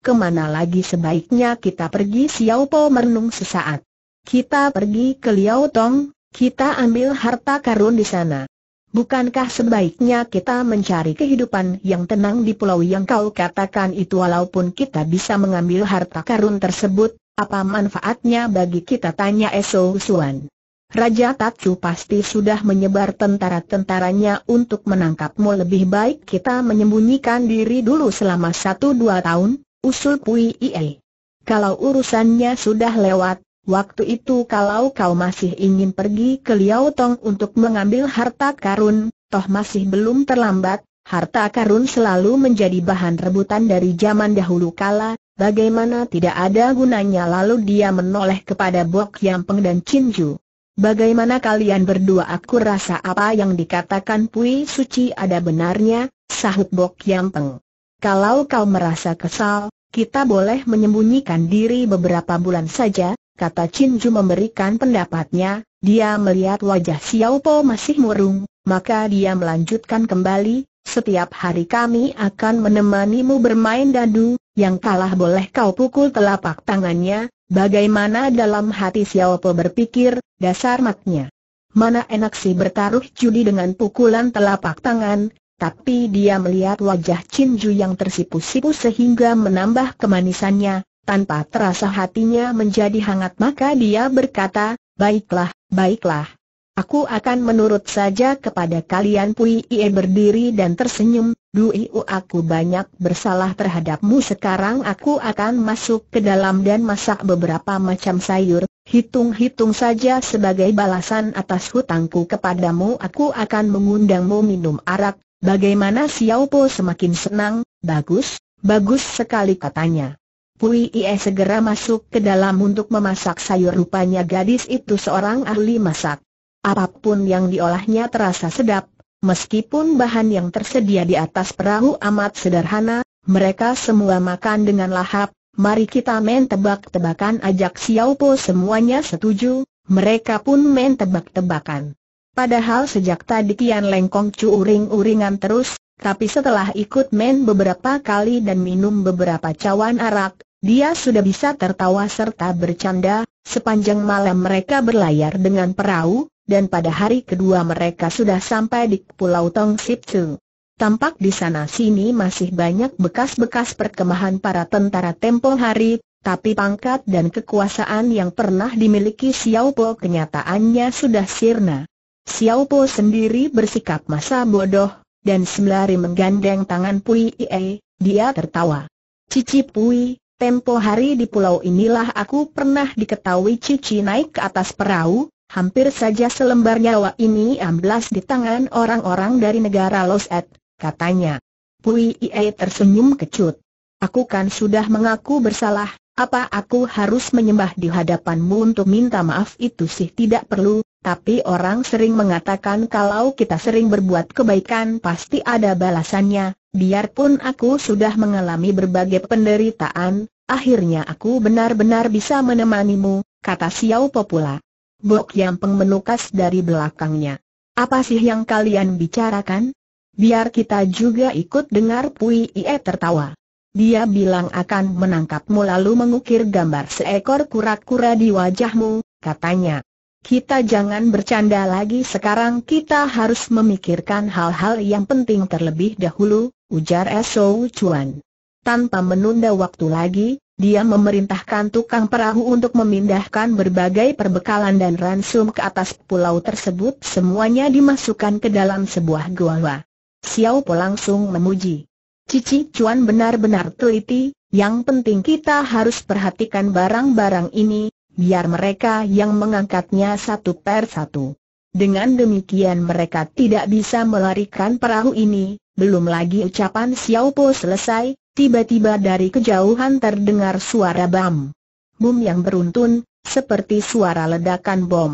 kemana lagi sebaiknya kita pergi Xiao Po merenung sesaat. Kita pergi ke Liao Tong, kita ambil harta karun di sana. Bukankah sebaiknya kita mencari kehidupan yang tenang di pulau yang kau katakan itu walaupun kita bisa mengambil harta karun tersebut, apa manfaatnya bagi kita tanya Eso Suan. Raja Tatsu pasti sudah menyebar tentara-tentaranya untuk menangkapmu lebih baik kita menyembunyikan diri dulu selama satu dua tahun, usul Pui Ie. Kalau urusannya sudah lewat, waktu itu kalau kau masih ingin pergi ke Liao Tong untuk mengambil harta karun, toh masih belum terlambat, harta karun selalu menjadi bahan rebutan dari zaman dahulu kala, bagaimana tidak ada gunanya lalu dia menoleh kepada Bok Yampeng dan Chin Ju. Bagaimana kalian berdua aku rasa apa yang dikatakan Pui Suci ada benarnya, sahut Bok Yampeng. Kalau kau merasa kesal, kita boleh menyembunyikan diri beberapa bulan saja, kata Chin Ju memberikan pendapatnya, dia melihat wajah Xiao Po masih murung, maka dia melanjutkan kembali, setiap hari kami akan menemanimu bermain dadu, yang kalah boleh kau pukul telapak tangannya, bagaimana dalam hati Xiao Po berpikir, dasar matnya. Mana enak sih bertaruh judi dengan pukulan telapak tangan, tapi dia melihat wajah Chin Ju yang tersipu-sipu sehingga menambah kemanisannya, tanpa terasa hatinya menjadi hangat maka dia berkata, baiklah, baiklah. Aku akan menurut saja kepada kalian Pui Ie berdiri dan tersenyum, Dui aku banyak bersalah terhadapmu sekarang aku akan masuk ke dalam dan masak beberapa macam sayur, hitung-hitung saja sebagai balasan atas hutangku kepadamu aku akan mengundangmu minum arak, Bagaimana Xiao Po semakin senang, bagus, bagus sekali katanya. Pui Ie segera masuk ke dalam untuk memasak sayur rupanya gadis itu seorang ahli masak. Apapun yang diolahnya terasa sedap, meskipun bahan yang tersedia di atas perahu amat sederhana, mereka semua makan dengan lahap, mari kita main tebak-tebakan ajak Xiao Po semuanya setuju, mereka pun main tebak-tebakan. Padahal sejak tadi Kian Lengkong Cu uring-uringan terus, tapi setelah ikut main beberapa kali dan minum beberapa cawan arak, dia sudah bisa tertawa serta bercanda, sepanjang malam mereka berlayar dengan perahu, dan pada hari kedua mereka sudah sampai di Pulau Tong Sipcu. Tampak di sana-sini masih banyak bekas-bekas perkemahan para tentara tempo hari, tapi pangkat dan kekuasaan yang pernah dimiliki Xiao Po kenyataannya sudah sirna. Xiao Po sendiri bersikap masa bodoh, dan sembari menggandeng tangan Pui Ie, dia tertawa. Cici Pui, tempo hari di pulau inilah aku pernah diketahui Cici naik ke atas perahu, hampir saja selembar nyawa ini amblas di tangan orang-orang dari negara Ed, katanya. Pui Ie tersenyum kecut. Aku kan sudah mengaku bersalah, apa aku harus menyembah di hadapanmu untuk minta maaf itu sih tidak perlu, tapi orang sering mengatakan kalau kita sering berbuat kebaikan pasti ada balasannya, biarpun aku sudah mengalami berbagai penderitaan, akhirnya aku benar-benar bisa menemanimu, kata Xiao Popula. pula. Bok Yang pengmenukas dari belakangnya. Apa sih yang kalian bicarakan? Biar kita juga ikut dengar Pui Ie tertawa. Dia bilang akan menangkapmu lalu mengukir gambar seekor kura-kura di wajahmu, katanya kita jangan bercanda lagi sekarang kita harus memikirkan hal-hal yang penting terlebih dahulu, ujar Esau Chuan. Tanpa menunda waktu lagi, dia memerintahkan tukang perahu untuk memindahkan berbagai perbekalan dan ransum ke atas pulau tersebut semuanya dimasukkan ke dalam sebuah goa. Xiao Po langsung memuji. Cici Chuan benar-benar teliti, yang penting kita harus perhatikan barang-barang ini, biar mereka yang mengangkatnya satu per satu. Dengan demikian mereka tidak bisa melarikan perahu ini, belum lagi ucapan Xiao Po selesai, tiba-tiba dari kejauhan terdengar suara bam. Bum yang beruntun, seperti suara ledakan bom.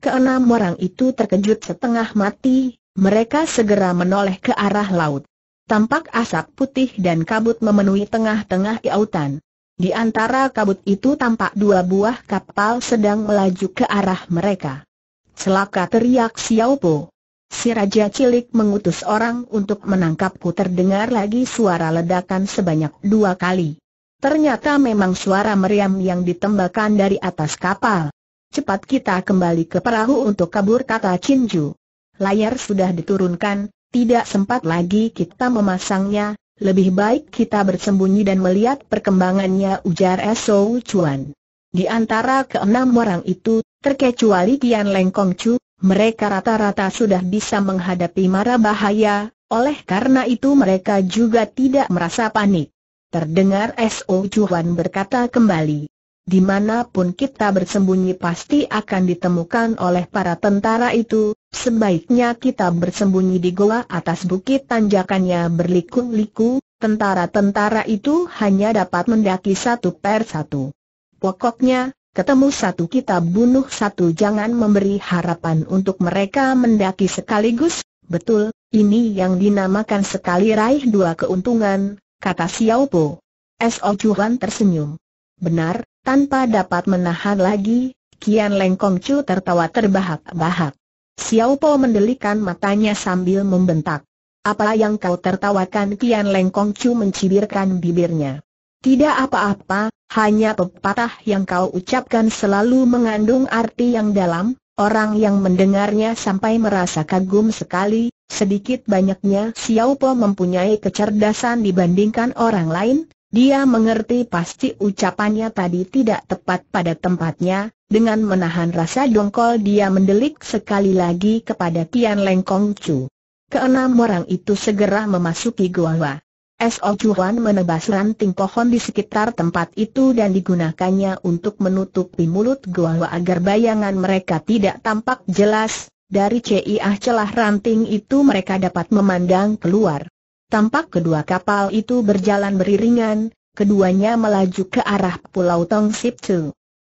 Keenam orang itu terkejut setengah mati, mereka segera menoleh ke arah laut. Tampak asap putih dan kabut memenuhi tengah-tengah lautan. Di antara kabut itu tampak dua buah kapal sedang melaju ke arah mereka. Celaka teriak Xiao Po. Si Raja Cilik mengutus orang untuk menangkapku terdengar lagi suara ledakan sebanyak dua kali. Ternyata memang suara meriam yang ditembakkan dari atas kapal. Cepat kita kembali ke perahu untuk kabur kata Jinju. Layar sudah diturunkan, tidak sempat lagi kita memasangnya, lebih baik kita bersembunyi dan melihat perkembangannya ujar Esau Chuan. Di antara keenam orang itu, terkecuali Tian Leng Chu, mereka rata-rata sudah bisa menghadapi mara bahaya, oleh karena itu mereka juga tidak merasa panik. Terdengar S.O. Chuan berkata kembali, dimanapun kita bersembunyi pasti akan ditemukan oleh para tentara itu, sebaiknya kita bersembunyi di goa atas bukit tanjakannya berliku-liku, tentara-tentara itu hanya dapat mendaki satu per satu. Pokoknya, ketemu satu kita bunuh satu jangan memberi harapan untuk mereka mendaki sekaligus, betul, ini yang dinamakan sekali raih dua keuntungan, kata Xiao Po. S.O. Chuan tersenyum. Benar, tanpa dapat menahan lagi, Kian Leng Kong Chu tertawa terbahak-bahak. Xiao Po mendelikan matanya sambil membentak. Apa yang kau tertawakan Kian Leng Kong Chu mencibirkan bibirnya. Tidak apa-apa, hanya pepatah yang kau ucapkan selalu mengandung arti yang dalam, Orang yang mendengarnya sampai merasa kagum sekali, sedikit banyaknya Xiao Po mempunyai kecerdasan dibandingkan orang lain, dia mengerti pasti ucapannya tadi tidak tepat pada tempatnya, dengan menahan rasa dongkol dia mendelik sekali lagi kepada Tian Leng Kong Chu. Keenam orang itu segera memasuki gua. S.O. Oh Chuan menebas ranting pohon di sekitar tempat itu dan digunakannya untuk menutupi mulut gua agar bayangan mereka tidak tampak jelas, dari CIA ah celah ranting itu mereka dapat memandang keluar. Tampak kedua kapal itu berjalan beriringan, keduanya melaju ke arah Pulau Tong Sip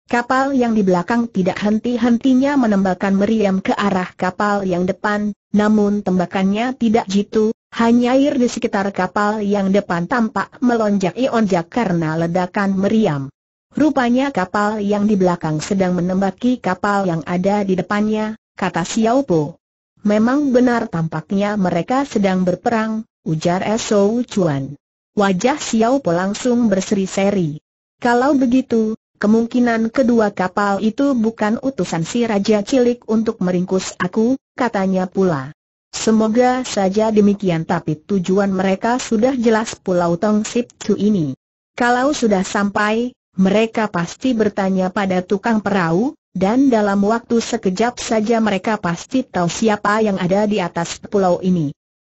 Kapal yang di belakang tidak henti-hentinya menembakkan meriam ke arah kapal yang depan, namun tembakannya tidak jitu, hanya air di sekitar kapal yang depan tampak melonjak ionjak karena ledakan meriam. Rupanya kapal yang di belakang sedang menembaki kapal yang ada di depannya, kata Xiao Po. Memang benar tampaknya mereka sedang berperang, ujar Esau Chuan. Wajah Xiao Po langsung berseri-seri. Kalau begitu, kemungkinan kedua kapal itu bukan utusan si Raja Cilik untuk meringkus aku, katanya pula. Semoga saja demikian tapi tujuan mereka sudah jelas Pulau Tong Sip Chu ini. Kalau sudah sampai, mereka pasti bertanya pada tukang perahu, dan dalam waktu sekejap saja mereka pasti tahu siapa yang ada di atas pulau ini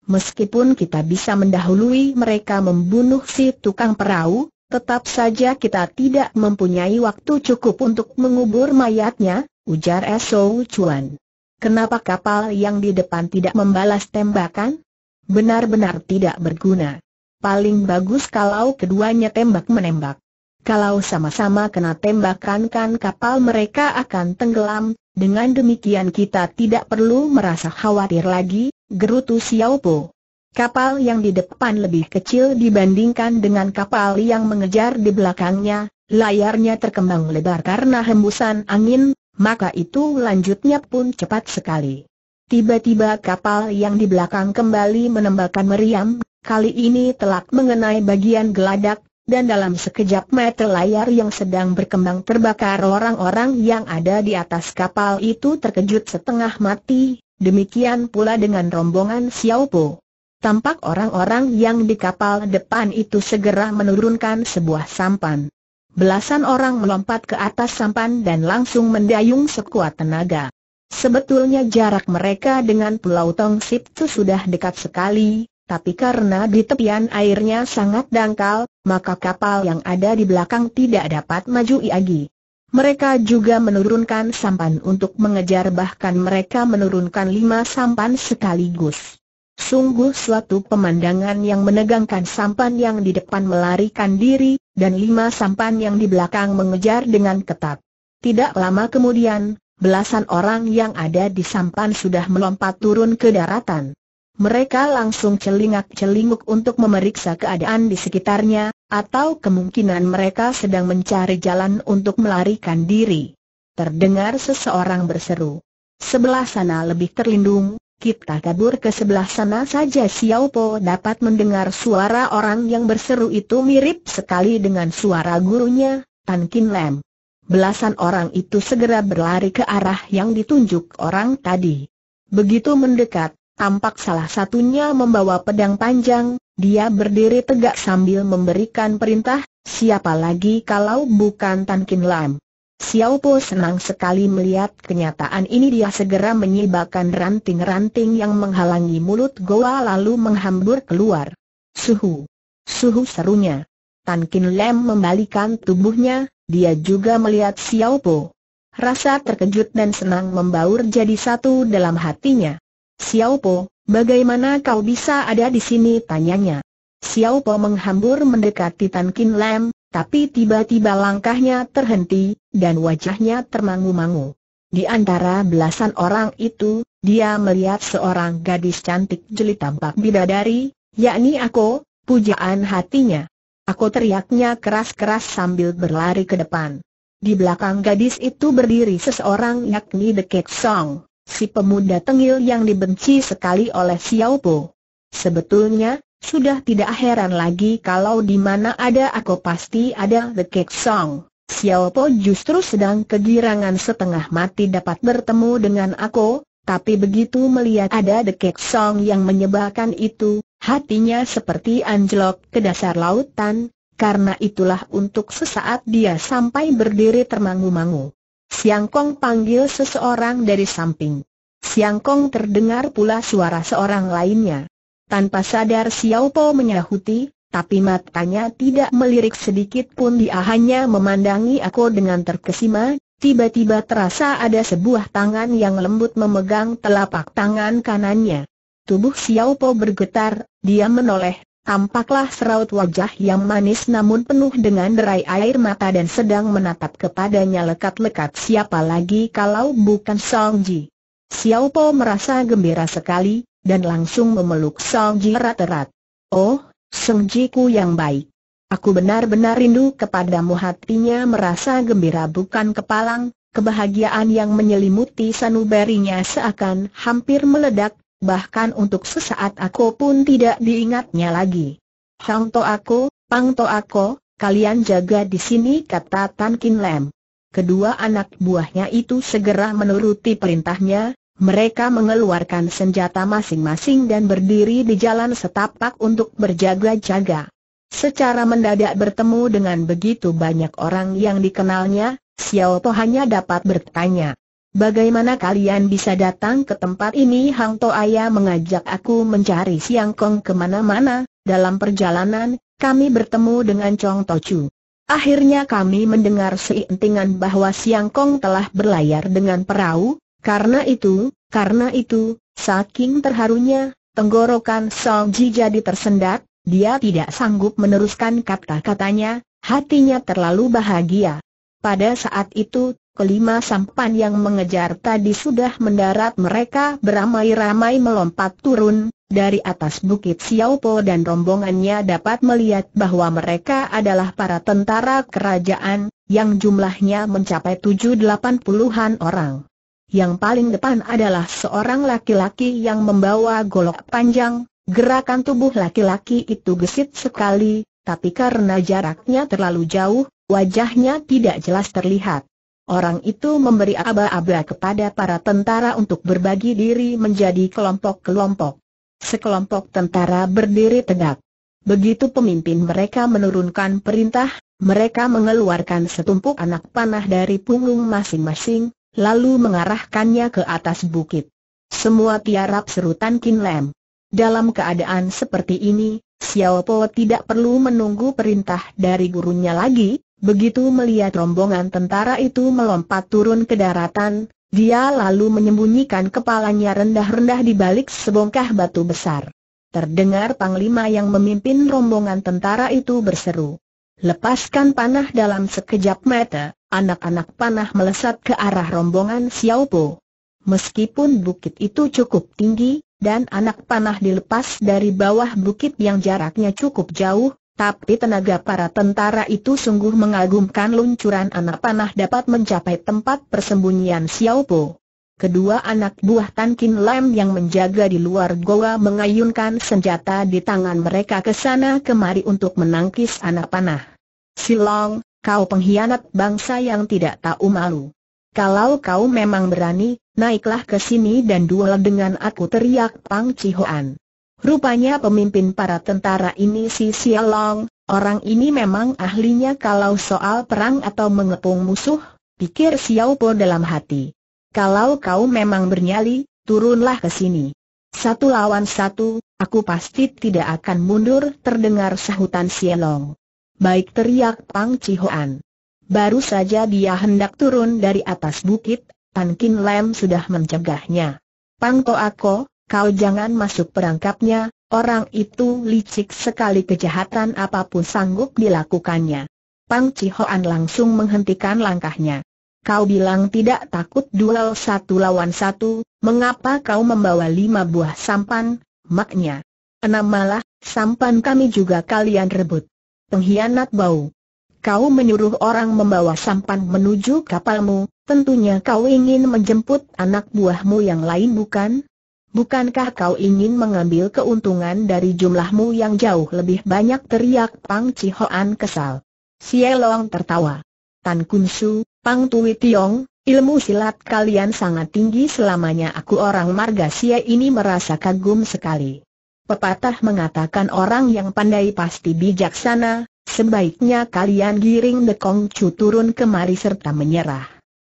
meskipun kita bisa mendahului mereka membunuh si tukang perahu, tetap saja kita tidak mempunyai waktu cukup untuk mengubur mayatnya, ujar Esau Chuan. Kenapa kapal yang di depan tidak membalas tembakan? Benar-benar tidak berguna. Paling bagus kalau keduanya tembak-menembak. Kalau sama-sama kena tembakan kan kapal mereka akan tenggelam, dengan demikian kita tidak perlu merasa khawatir lagi, gerutu Xiaopo. Kapal yang di depan lebih kecil dibandingkan dengan kapal yang mengejar di belakangnya, layarnya terkembang lebar karena hembusan angin, maka itu lanjutnya pun cepat sekali. Tiba-tiba kapal yang di belakang kembali menembakkan meriam, kali ini telak mengenai bagian geladak, dan dalam sekejap mata layar yang sedang berkembang terbakar orang-orang yang ada di atas kapal itu terkejut setengah mati, demikian pula dengan rombongan Xiao Xiaopo. Tampak orang-orang yang di kapal depan itu segera menurunkan sebuah sampan. Belasan orang melompat ke atas sampan dan langsung mendayung sekuat tenaga. Sebetulnya jarak mereka dengan Pulau Tongsip itu sudah dekat sekali, tapi karena di tepian airnya sangat dangkal, maka kapal yang ada di belakang tidak dapat maju lagi. Mereka juga menurunkan sampan untuk mengejar bahkan mereka menurunkan lima sampan sekaligus. Sungguh suatu pemandangan yang menegangkan sampan yang di depan melarikan diri, dan lima sampan yang di belakang mengejar dengan ketat. Tidak lama kemudian, belasan orang yang ada di sampan sudah melompat turun ke daratan. Mereka langsung celingak-celinguk untuk memeriksa keadaan di sekitarnya, atau kemungkinan mereka sedang mencari jalan untuk melarikan diri. Terdengar seseorang berseru. Sebelah sana lebih terlindung, kita kabur ke sebelah sana saja Xiao Po dapat mendengar suara orang yang berseru itu mirip sekali dengan suara gurunya, Tan Kin Lam. Belasan orang itu segera berlari ke arah yang ditunjuk orang tadi. Begitu mendekat, Tampak salah satunya membawa pedang panjang, dia berdiri tegak sambil memberikan perintah, siapa lagi kalau bukan Tan Kin Lam. Xiao Po senang sekali melihat kenyataan ini dia segera menyibakkan ranting-ranting yang menghalangi mulut goa lalu menghambur keluar. Suhu! Suhu serunya. Tan Kin Lam membalikan tubuhnya, dia juga melihat Xiao Po. Rasa terkejut dan senang membaur jadi satu dalam hatinya. Xiaopo, bagaimana kau bisa ada di sini tanyanya. Xiaopo menghambur mendekati Tan Kin Lam, tapi tiba-tiba langkahnya terhenti, dan wajahnya termangu-mangu. Di antara belasan orang itu, dia melihat seorang gadis cantik jeli tampak bidadari, yakni aku, pujaan hatinya. Aku teriaknya keras-keras sambil berlari ke depan. Di belakang gadis itu berdiri seseorang yakni The Cake Song si pemuda tengil yang dibenci sekali oleh Xiao Po. Sebetulnya, sudah tidak heran lagi kalau di mana ada aku pasti ada The Cake Song. Xiao Po justru sedang kegirangan setengah mati dapat bertemu dengan aku, tapi begitu melihat ada The Cake Song yang menyebalkan itu, hatinya seperti anjlok ke dasar lautan, karena itulah untuk sesaat dia sampai berdiri termangu-mangu. Siang Kong panggil seseorang dari samping. Siang Kong terdengar pula suara seorang lainnya. Tanpa sadar Xiao Po menyahuti, tapi matanya tidak melirik sedikit pun dia hanya memandangi aku dengan terkesima, tiba-tiba terasa ada sebuah tangan yang lembut memegang telapak tangan kanannya. Tubuh Xiao Po bergetar, dia menoleh, Tampaklah seraut wajah yang manis namun penuh dengan derai air mata dan sedang menatap kepadanya lekat-lekat siapa lagi kalau bukan Song Ji. Xiao Po merasa gembira sekali, dan langsung memeluk Song Ji erat-erat. Oh, Song Ji ku yang baik. Aku benar-benar rindu kepadamu hatinya merasa gembira bukan kepalang, kebahagiaan yang menyelimuti sanubarinya seakan hampir meledak bahkan untuk sesaat aku pun tidak diingatnya lagi. Hang To Aku, Pang To Aku, kalian jaga di sini kata Tan Kin Lem. Kedua anak buahnya itu segera menuruti perintahnya, mereka mengeluarkan senjata masing-masing dan berdiri di jalan setapak untuk berjaga-jaga. Secara mendadak bertemu dengan begitu banyak orang yang dikenalnya, Xiao Po hanya dapat bertanya. Bagaimana kalian bisa datang ke tempat ini? Hang Toaya mengajak aku mencari Siang Kong kemana-mana, dalam perjalanan, kami bertemu dengan Chong Tochu. Akhirnya kami mendengar seintingan bahwa Siang Kong telah berlayar dengan perahu, karena itu, karena itu, saking terharunya, tenggorokan Song Ji jadi tersendat, dia tidak sanggup meneruskan kata-katanya, hatinya terlalu bahagia. Pada saat itu, Kelima sampan yang mengejar tadi sudah mendarat mereka beramai-ramai melompat turun, dari atas bukit Po dan rombongannya dapat melihat bahwa mereka adalah para tentara kerajaan, yang jumlahnya mencapai tujuh delapan an orang. Yang paling depan adalah seorang laki-laki yang membawa golok panjang, gerakan tubuh laki-laki itu gesit sekali, tapi karena jaraknya terlalu jauh, wajahnya tidak jelas terlihat. Orang itu memberi aba-aba kepada para tentara untuk berbagi diri menjadi kelompok-kelompok. Sekelompok tentara berdiri tegak. Begitu pemimpin mereka menurunkan perintah, mereka mengeluarkan setumpuk anak panah dari punggung masing-masing, lalu mengarahkannya ke atas bukit. Semua tiarap serutan kinlem. Dalam keadaan seperti ini, Xiao Po tidak perlu menunggu perintah dari gurunya lagi, Begitu melihat rombongan tentara itu melompat turun ke daratan, dia lalu menyembunyikan kepalanya rendah-rendah di balik sebongkah batu besar. Terdengar panglima yang memimpin rombongan tentara itu berseru. Lepaskan panah dalam sekejap mata, anak-anak panah melesat ke arah rombongan Xiaopo. Meskipun bukit itu cukup tinggi, dan anak panah dilepas dari bawah bukit yang jaraknya cukup jauh, tapi tenaga para tentara itu sungguh mengagumkan luncuran anak panah dapat mencapai tempat persembunyian Xiao Po. Kedua anak buah Tan Kin Lam yang menjaga di luar goa mengayunkan senjata di tangan mereka ke sana kemari untuk menangkis anak panah. Silong, kau pengkhianat bangsa yang tidak tahu malu. Kalau kau memang berani, naiklah ke sini dan duel dengan aku teriak Pang Cihuan. Rupanya pemimpin para tentara ini si Sialong, orang ini memang ahlinya kalau soal perang atau mengepung musuh, pikir Xiao dalam hati. Kalau kau memang bernyali, turunlah ke sini. Satu lawan satu, aku pasti tidak akan mundur terdengar sahutan Sialong. Baik teriak Pang Cihuan. Baru saja dia hendak turun dari atas bukit, Tan Kin Lam sudah mencegahnya. Pang Toako, kau jangan masuk perangkapnya, orang itu licik sekali kejahatan apapun sanggup dilakukannya. Pang Cihoan langsung menghentikan langkahnya. Kau bilang tidak takut duel satu lawan satu, mengapa kau membawa lima buah sampan, maknya? Enam malah, sampan kami juga kalian rebut. Pengkhianat bau. Kau menyuruh orang membawa sampan menuju kapalmu, tentunya kau ingin menjemput anak buahmu yang lain bukan? Bukankah kau ingin mengambil keuntungan dari jumlahmu yang jauh lebih banyak teriak Pang Cihoan kesal. Sielong tertawa. Tan Kun Su, Pang Tui Tiong, ilmu silat kalian sangat tinggi selamanya aku orang marga Sia ini merasa kagum sekali. Pepatah mengatakan orang yang pandai pasti bijaksana, sebaiknya kalian giring dekong cu turun kemari serta menyerah.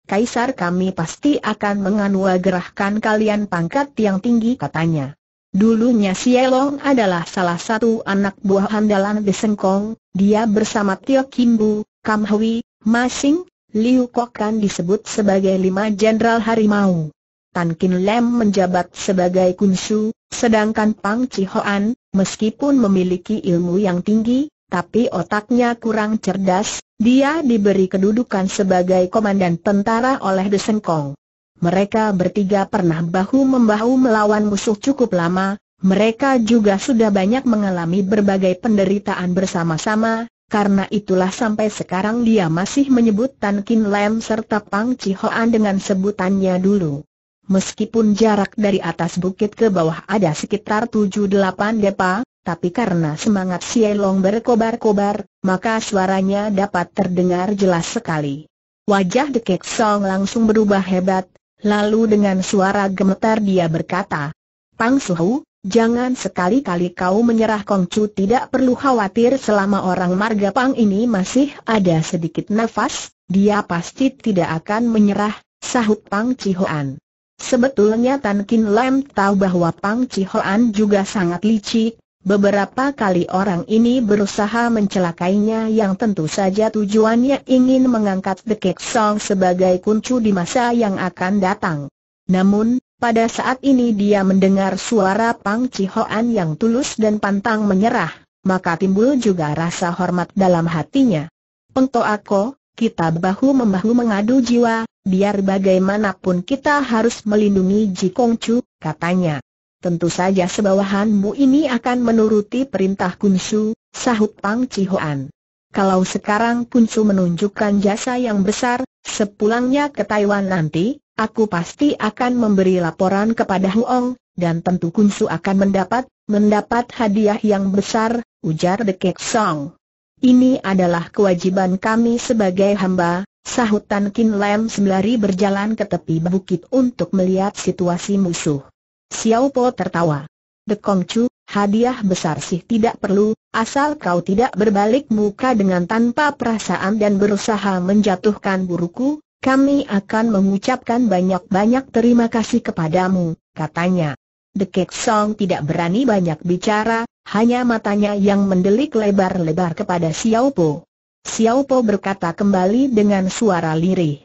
Kaisar kami pasti akan menganugerahkan kalian pangkat yang tinggi katanya. Dulunya Sielong adalah salah satu anak buah handalan Besengkong, dia bersama Tio Kimbu, Kam Hui, Masing, Liu Kok disebut sebagai lima jenderal harimau. Tan Kin Lem menjabat sebagai kunsu, sedangkan Pang Chi Hoan, meskipun memiliki ilmu yang tinggi, tapi otaknya kurang cerdas, dia diberi kedudukan sebagai komandan tentara oleh Desengkong. Mereka bertiga pernah bahu-membahu melawan musuh cukup lama, mereka juga sudah banyak mengalami berbagai penderitaan bersama-sama, karena itulah sampai sekarang dia masih menyebut Tan Kin Lam serta Pang Cihoan dengan sebutannya dulu. Meskipun jarak dari atas bukit ke bawah ada sekitar 7-8 depa, tapi karena semangat Sielong berkobar-kobar, maka suaranya dapat terdengar jelas sekali. Wajah The Kek Song langsung berubah hebat, lalu dengan suara gemetar dia berkata, Pang Suhu, jangan sekali-kali kau menyerah Kong Chu. tidak perlu khawatir selama orang marga Pang ini masih ada sedikit nafas, dia pasti tidak akan menyerah, sahut Pang Cihoan. Sebetulnya Tan Kin Lam tahu bahwa Pang Cihoan juga sangat licik, Beberapa kali orang ini berusaha mencelakainya yang tentu saja tujuannya ingin mengangkat The Kek Song sebagai kuncu di masa yang akan datang. Namun, pada saat ini dia mendengar suara Pang Cihoan yang tulus dan pantang menyerah, maka timbul juga rasa hormat dalam hatinya. Pengto Ako, kita bahu-membahu mengadu jiwa, biar bagaimanapun kita harus melindungi Ji Chu, katanya. Tentu saja sebawahanmu ini akan menuruti perintah Kunsu, sahut Pang Cihoan. Kalau sekarang Kunsu menunjukkan jasa yang besar, sepulangnya ke Taiwan nanti, aku pasti akan memberi laporan kepada Huong, dan tentu Kunsu akan mendapat, mendapat hadiah yang besar, ujar The Kek Song. Ini adalah kewajiban kami sebagai hamba, sahut Tan Kin Lam sembari berjalan ke tepi bukit untuk melihat situasi musuh. Xiao Po tertawa. Kong Chu, hadiah besar sih tidak perlu, asal kau tidak berbalik muka dengan tanpa perasaan dan berusaha menjatuhkan buruku, kami akan mengucapkan banyak-banyak terima kasih kepadamu, katanya. Kek Song tidak berani banyak bicara, hanya matanya yang mendelik lebar-lebar kepada Xiao Po. Xiao Po berkata kembali dengan suara lirih.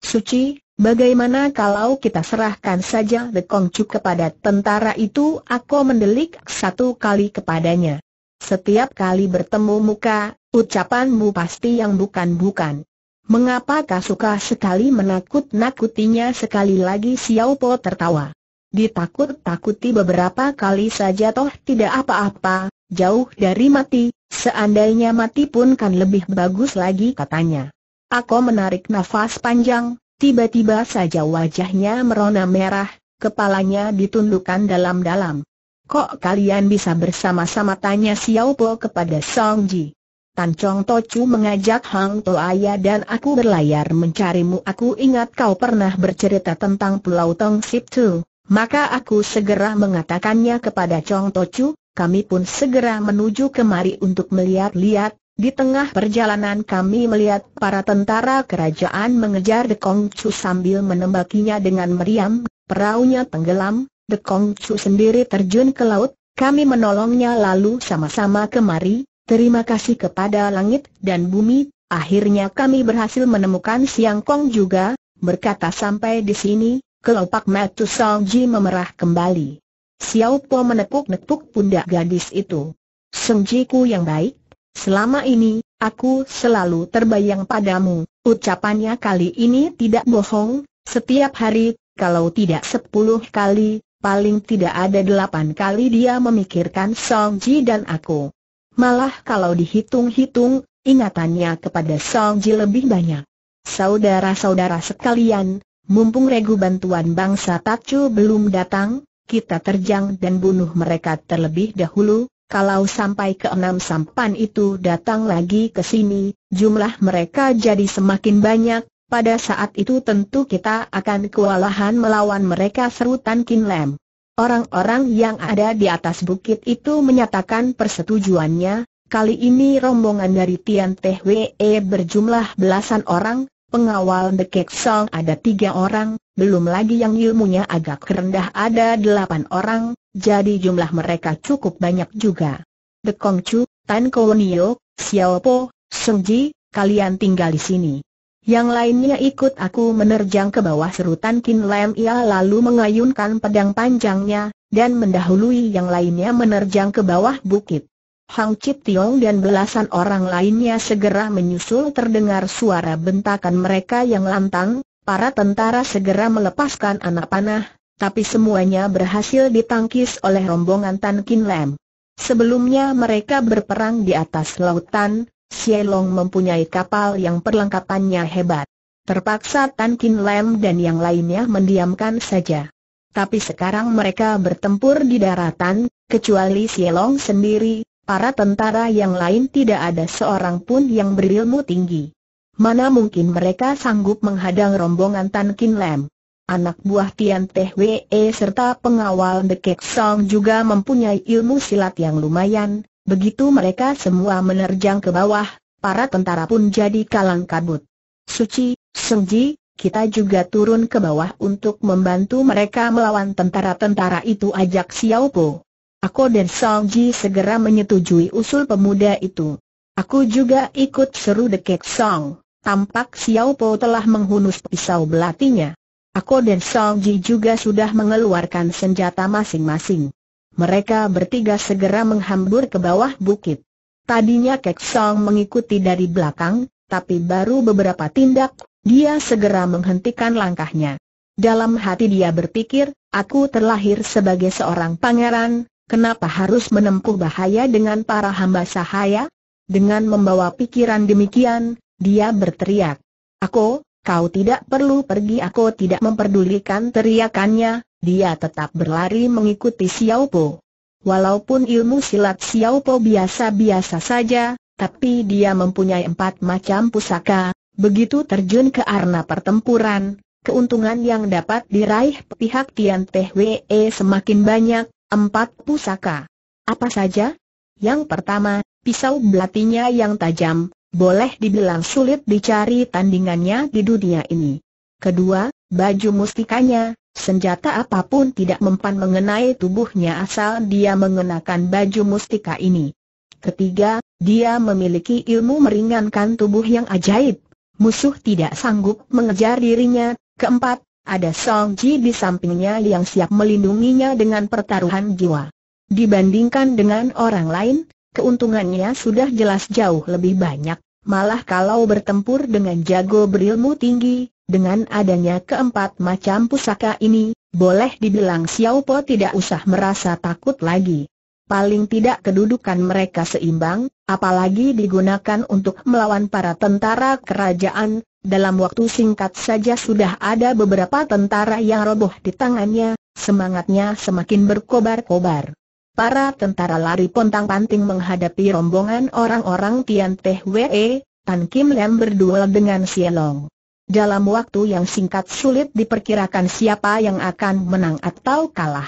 Suci, Bagaimana kalau kita serahkan saja The Chu kepada tentara itu aku mendelik satu kali kepadanya. Setiap kali bertemu muka, ucapanmu pasti yang bukan-bukan. Mengapa kau suka sekali menakut-nakutinya sekali lagi Xiao Po tertawa. Ditakut-takuti beberapa kali saja toh tidak apa-apa, jauh dari mati, seandainya mati pun kan lebih bagus lagi katanya. Aku menarik nafas panjang, Tiba-tiba saja wajahnya merona merah, kepalanya ditundukkan dalam-dalam. Kok kalian bisa bersama-sama tanya Xiao Po kepada Song Ji? Tan Chong Tochu mengajak Hang Toaya dan aku berlayar mencarimu. Aku ingat kau pernah bercerita tentang Pulau Tong Sip Tu. Maka aku segera mengatakannya kepada Chong Tochu, kami pun segera menuju kemari untuk melihat-lihat, di tengah perjalanan kami melihat para tentara kerajaan mengejar Dekong Chu sambil menembakinya dengan meriam, peraunya tenggelam, Dekong Chu sendiri terjun ke laut, kami menolongnya lalu sama-sama kemari, terima kasih kepada langit dan bumi, akhirnya kami berhasil menemukan Siang Kong juga, berkata sampai di sini, kelopak Matu Ji memerah kembali. Xiao Po menepuk-nepuk pundak gadis itu. Sengjiku yang baik, Selama ini, aku selalu terbayang padamu. Ucapannya kali ini tidak bohong, setiap hari, kalau tidak sepuluh kali, paling tidak ada delapan kali dia memikirkan Song Ji dan aku. Malah kalau dihitung-hitung, ingatannya kepada Song Ji lebih banyak. Saudara-saudara sekalian, mumpung regu bantuan bangsa Tacu belum datang, kita terjang dan bunuh mereka terlebih dahulu, kalau sampai ke enam sampan itu datang lagi ke sini, jumlah mereka jadi semakin banyak, pada saat itu tentu kita akan kewalahan melawan mereka Serutan Kinlem. Orang-orang yang ada di atas bukit itu menyatakan persetujuannya, kali ini rombongan dari Tian Teh Wee berjumlah belasan orang, Pengawal The song ada tiga orang, belum lagi yang ilmunya agak rendah ada delapan orang, jadi jumlah mereka cukup banyak juga. The Kong chu, Tan nio, Xiao Po, song Ji, kalian tinggal di sini. Yang lainnya ikut aku menerjang ke bawah serutan Kin Lam Ia lalu mengayunkan pedang panjangnya, dan mendahului yang lainnya menerjang ke bawah bukit. Hang Chit Tiong dan belasan orang lainnya segera menyusul terdengar suara bentakan mereka yang lantang, para tentara segera melepaskan anak panah, tapi semuanya berhasil ditangkis oleh rombongan Tan Kin Lam. Sebelumnya mereka berperang di atas lautan, Xielong mempunyai kapal yang perlengkapannya hebat. Terpaksa Tan Kin Lam dan yang lainnya mendiamkan saja. Tapi sekarang mereka bertempur di daratan, kecuali Xielong sendiri, Para tentara yang lain tidak ada seorang pun yang berilmu tinggi. Mana mungkin mereka sanggup menghadang rombongan Tan Kin Lam. Anak buah Tian Teh Wee serta pengawal The Kek Song juga mempunyai ilmu silat yang lumayan, begitu mereka semua menerjang ke bawah, para tentara pun jadi kalang kabut. Suci, Ji, kita juga turun ke bawah untuk membantu mereka melawan tentara-tentara itu ajak Xiao Po. Aku dan Song Ji segera menyetujui usul pemuda itu. Aku juga ikut seru dekat Song. Tampak Xiao Po telah menghunus pisau belatinya. Aku dan Song Ji juga sudah mengeluarkan senjata masing-masing. Mereka bertiga segera menghambur ke bawah bukit. Tadinya Kek Song mengikuti dari belakang, tapi baru beberapa tindak, dia segera menghentikan langkahnya. Dalam hati dia berpikir, aku terlahir sebagai seorang pangeran, Kenapa harus menempuh bahaya dengan para hamba sahaya? Dengan membawa pikiran demikian, dia berteriak. Aku, kau tidak perlu pergi aku tidak memperdulikan teriakannya, dia tetap berlari mengikuti Xiao Po. Walaupun ilmu silat Xiao Po biasa-biasa saja, tapi dia mempunyai empat macam pusaka, begitu terjun ke arena pertempuran, keuntungan yang dapat diraih pihak Tian Teh Wei semakin banyak, Empat pusaka. Apa saja? Yang pertama, pisau belatinya yang tajam, boleh dibilang sulit dicari tandingannya di dunia ini. Kedua, baju mustikanya, senjata apapun tidak mempan mengenai tubuhnya asal dia mengenakan baju mustika ini. Ketiga, dia memiliki ilmu meringankan tubuh yang ajaib. Musuh tidak sanggup mengejar dirinya. Keempat, ada Song Ji di sampingnya yang siap melindunginya dengan pertaruhan jiwa. Dibandingkan dengan orang lain, keuntungannya sudah jelas jauh lebih banyak. Malah kalau bertempur dengan jago berilmu tinggi, dengan adanya keempat macam pusaka ini, boleh dibilang Xiao Po tidak usah merasa takut lagi. Paling tidak kedudukan mereka seimbang, apalagi digunakan untuk melawan para tentara kerajaan, dalam waktu singkat saja sudah ada beberapa tentara yang roboh di tangannya, semangatnya semakin berkobar-kobar. Para tentara lari pontang-panting menghadapi rombongan orang-orang Tian Teh Wee, Tan Kim Lam berduel dengan Long. Dalam waktu yang singkat sulit diperkirakan siapa yang akan menang atau kalah.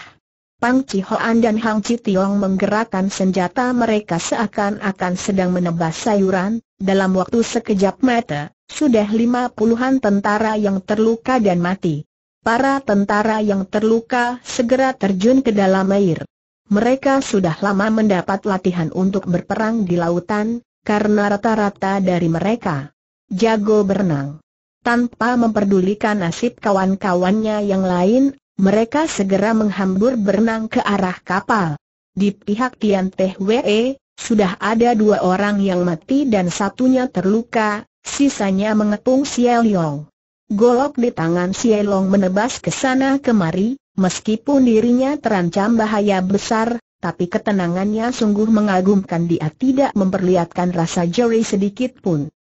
Pang Hoan dan Hang Chi Tiong menggerakkan senjata mereka seakan-akan sedang menebas sayuran, dalam waktu sekejap mata, sudah lima puluhan tentara yang terluka dan mati. Para tentara yang terluka segera terjun ke dalam air. Mereka sudah lama mendapat latihan untuk berperang di lautan, karena rata-rata dari mereka jago berenang. Tanpa memperdulikan nasib kawan-kawannya yang lain, mereka segera menghambur berenang ke arah kapal. Di pihak Tian Teh Wee, sudah ada dua orang yang mati dan satunya terluka, Sisanya mengepung Sielong. Golok di tangan Sielong menebas ke sana kemari, meskipun dirinya terancam bahaya besar, tapi ketenangannya sungguh mengagumkan dia tidak memperlihatkan rasa jeri sedikit pun.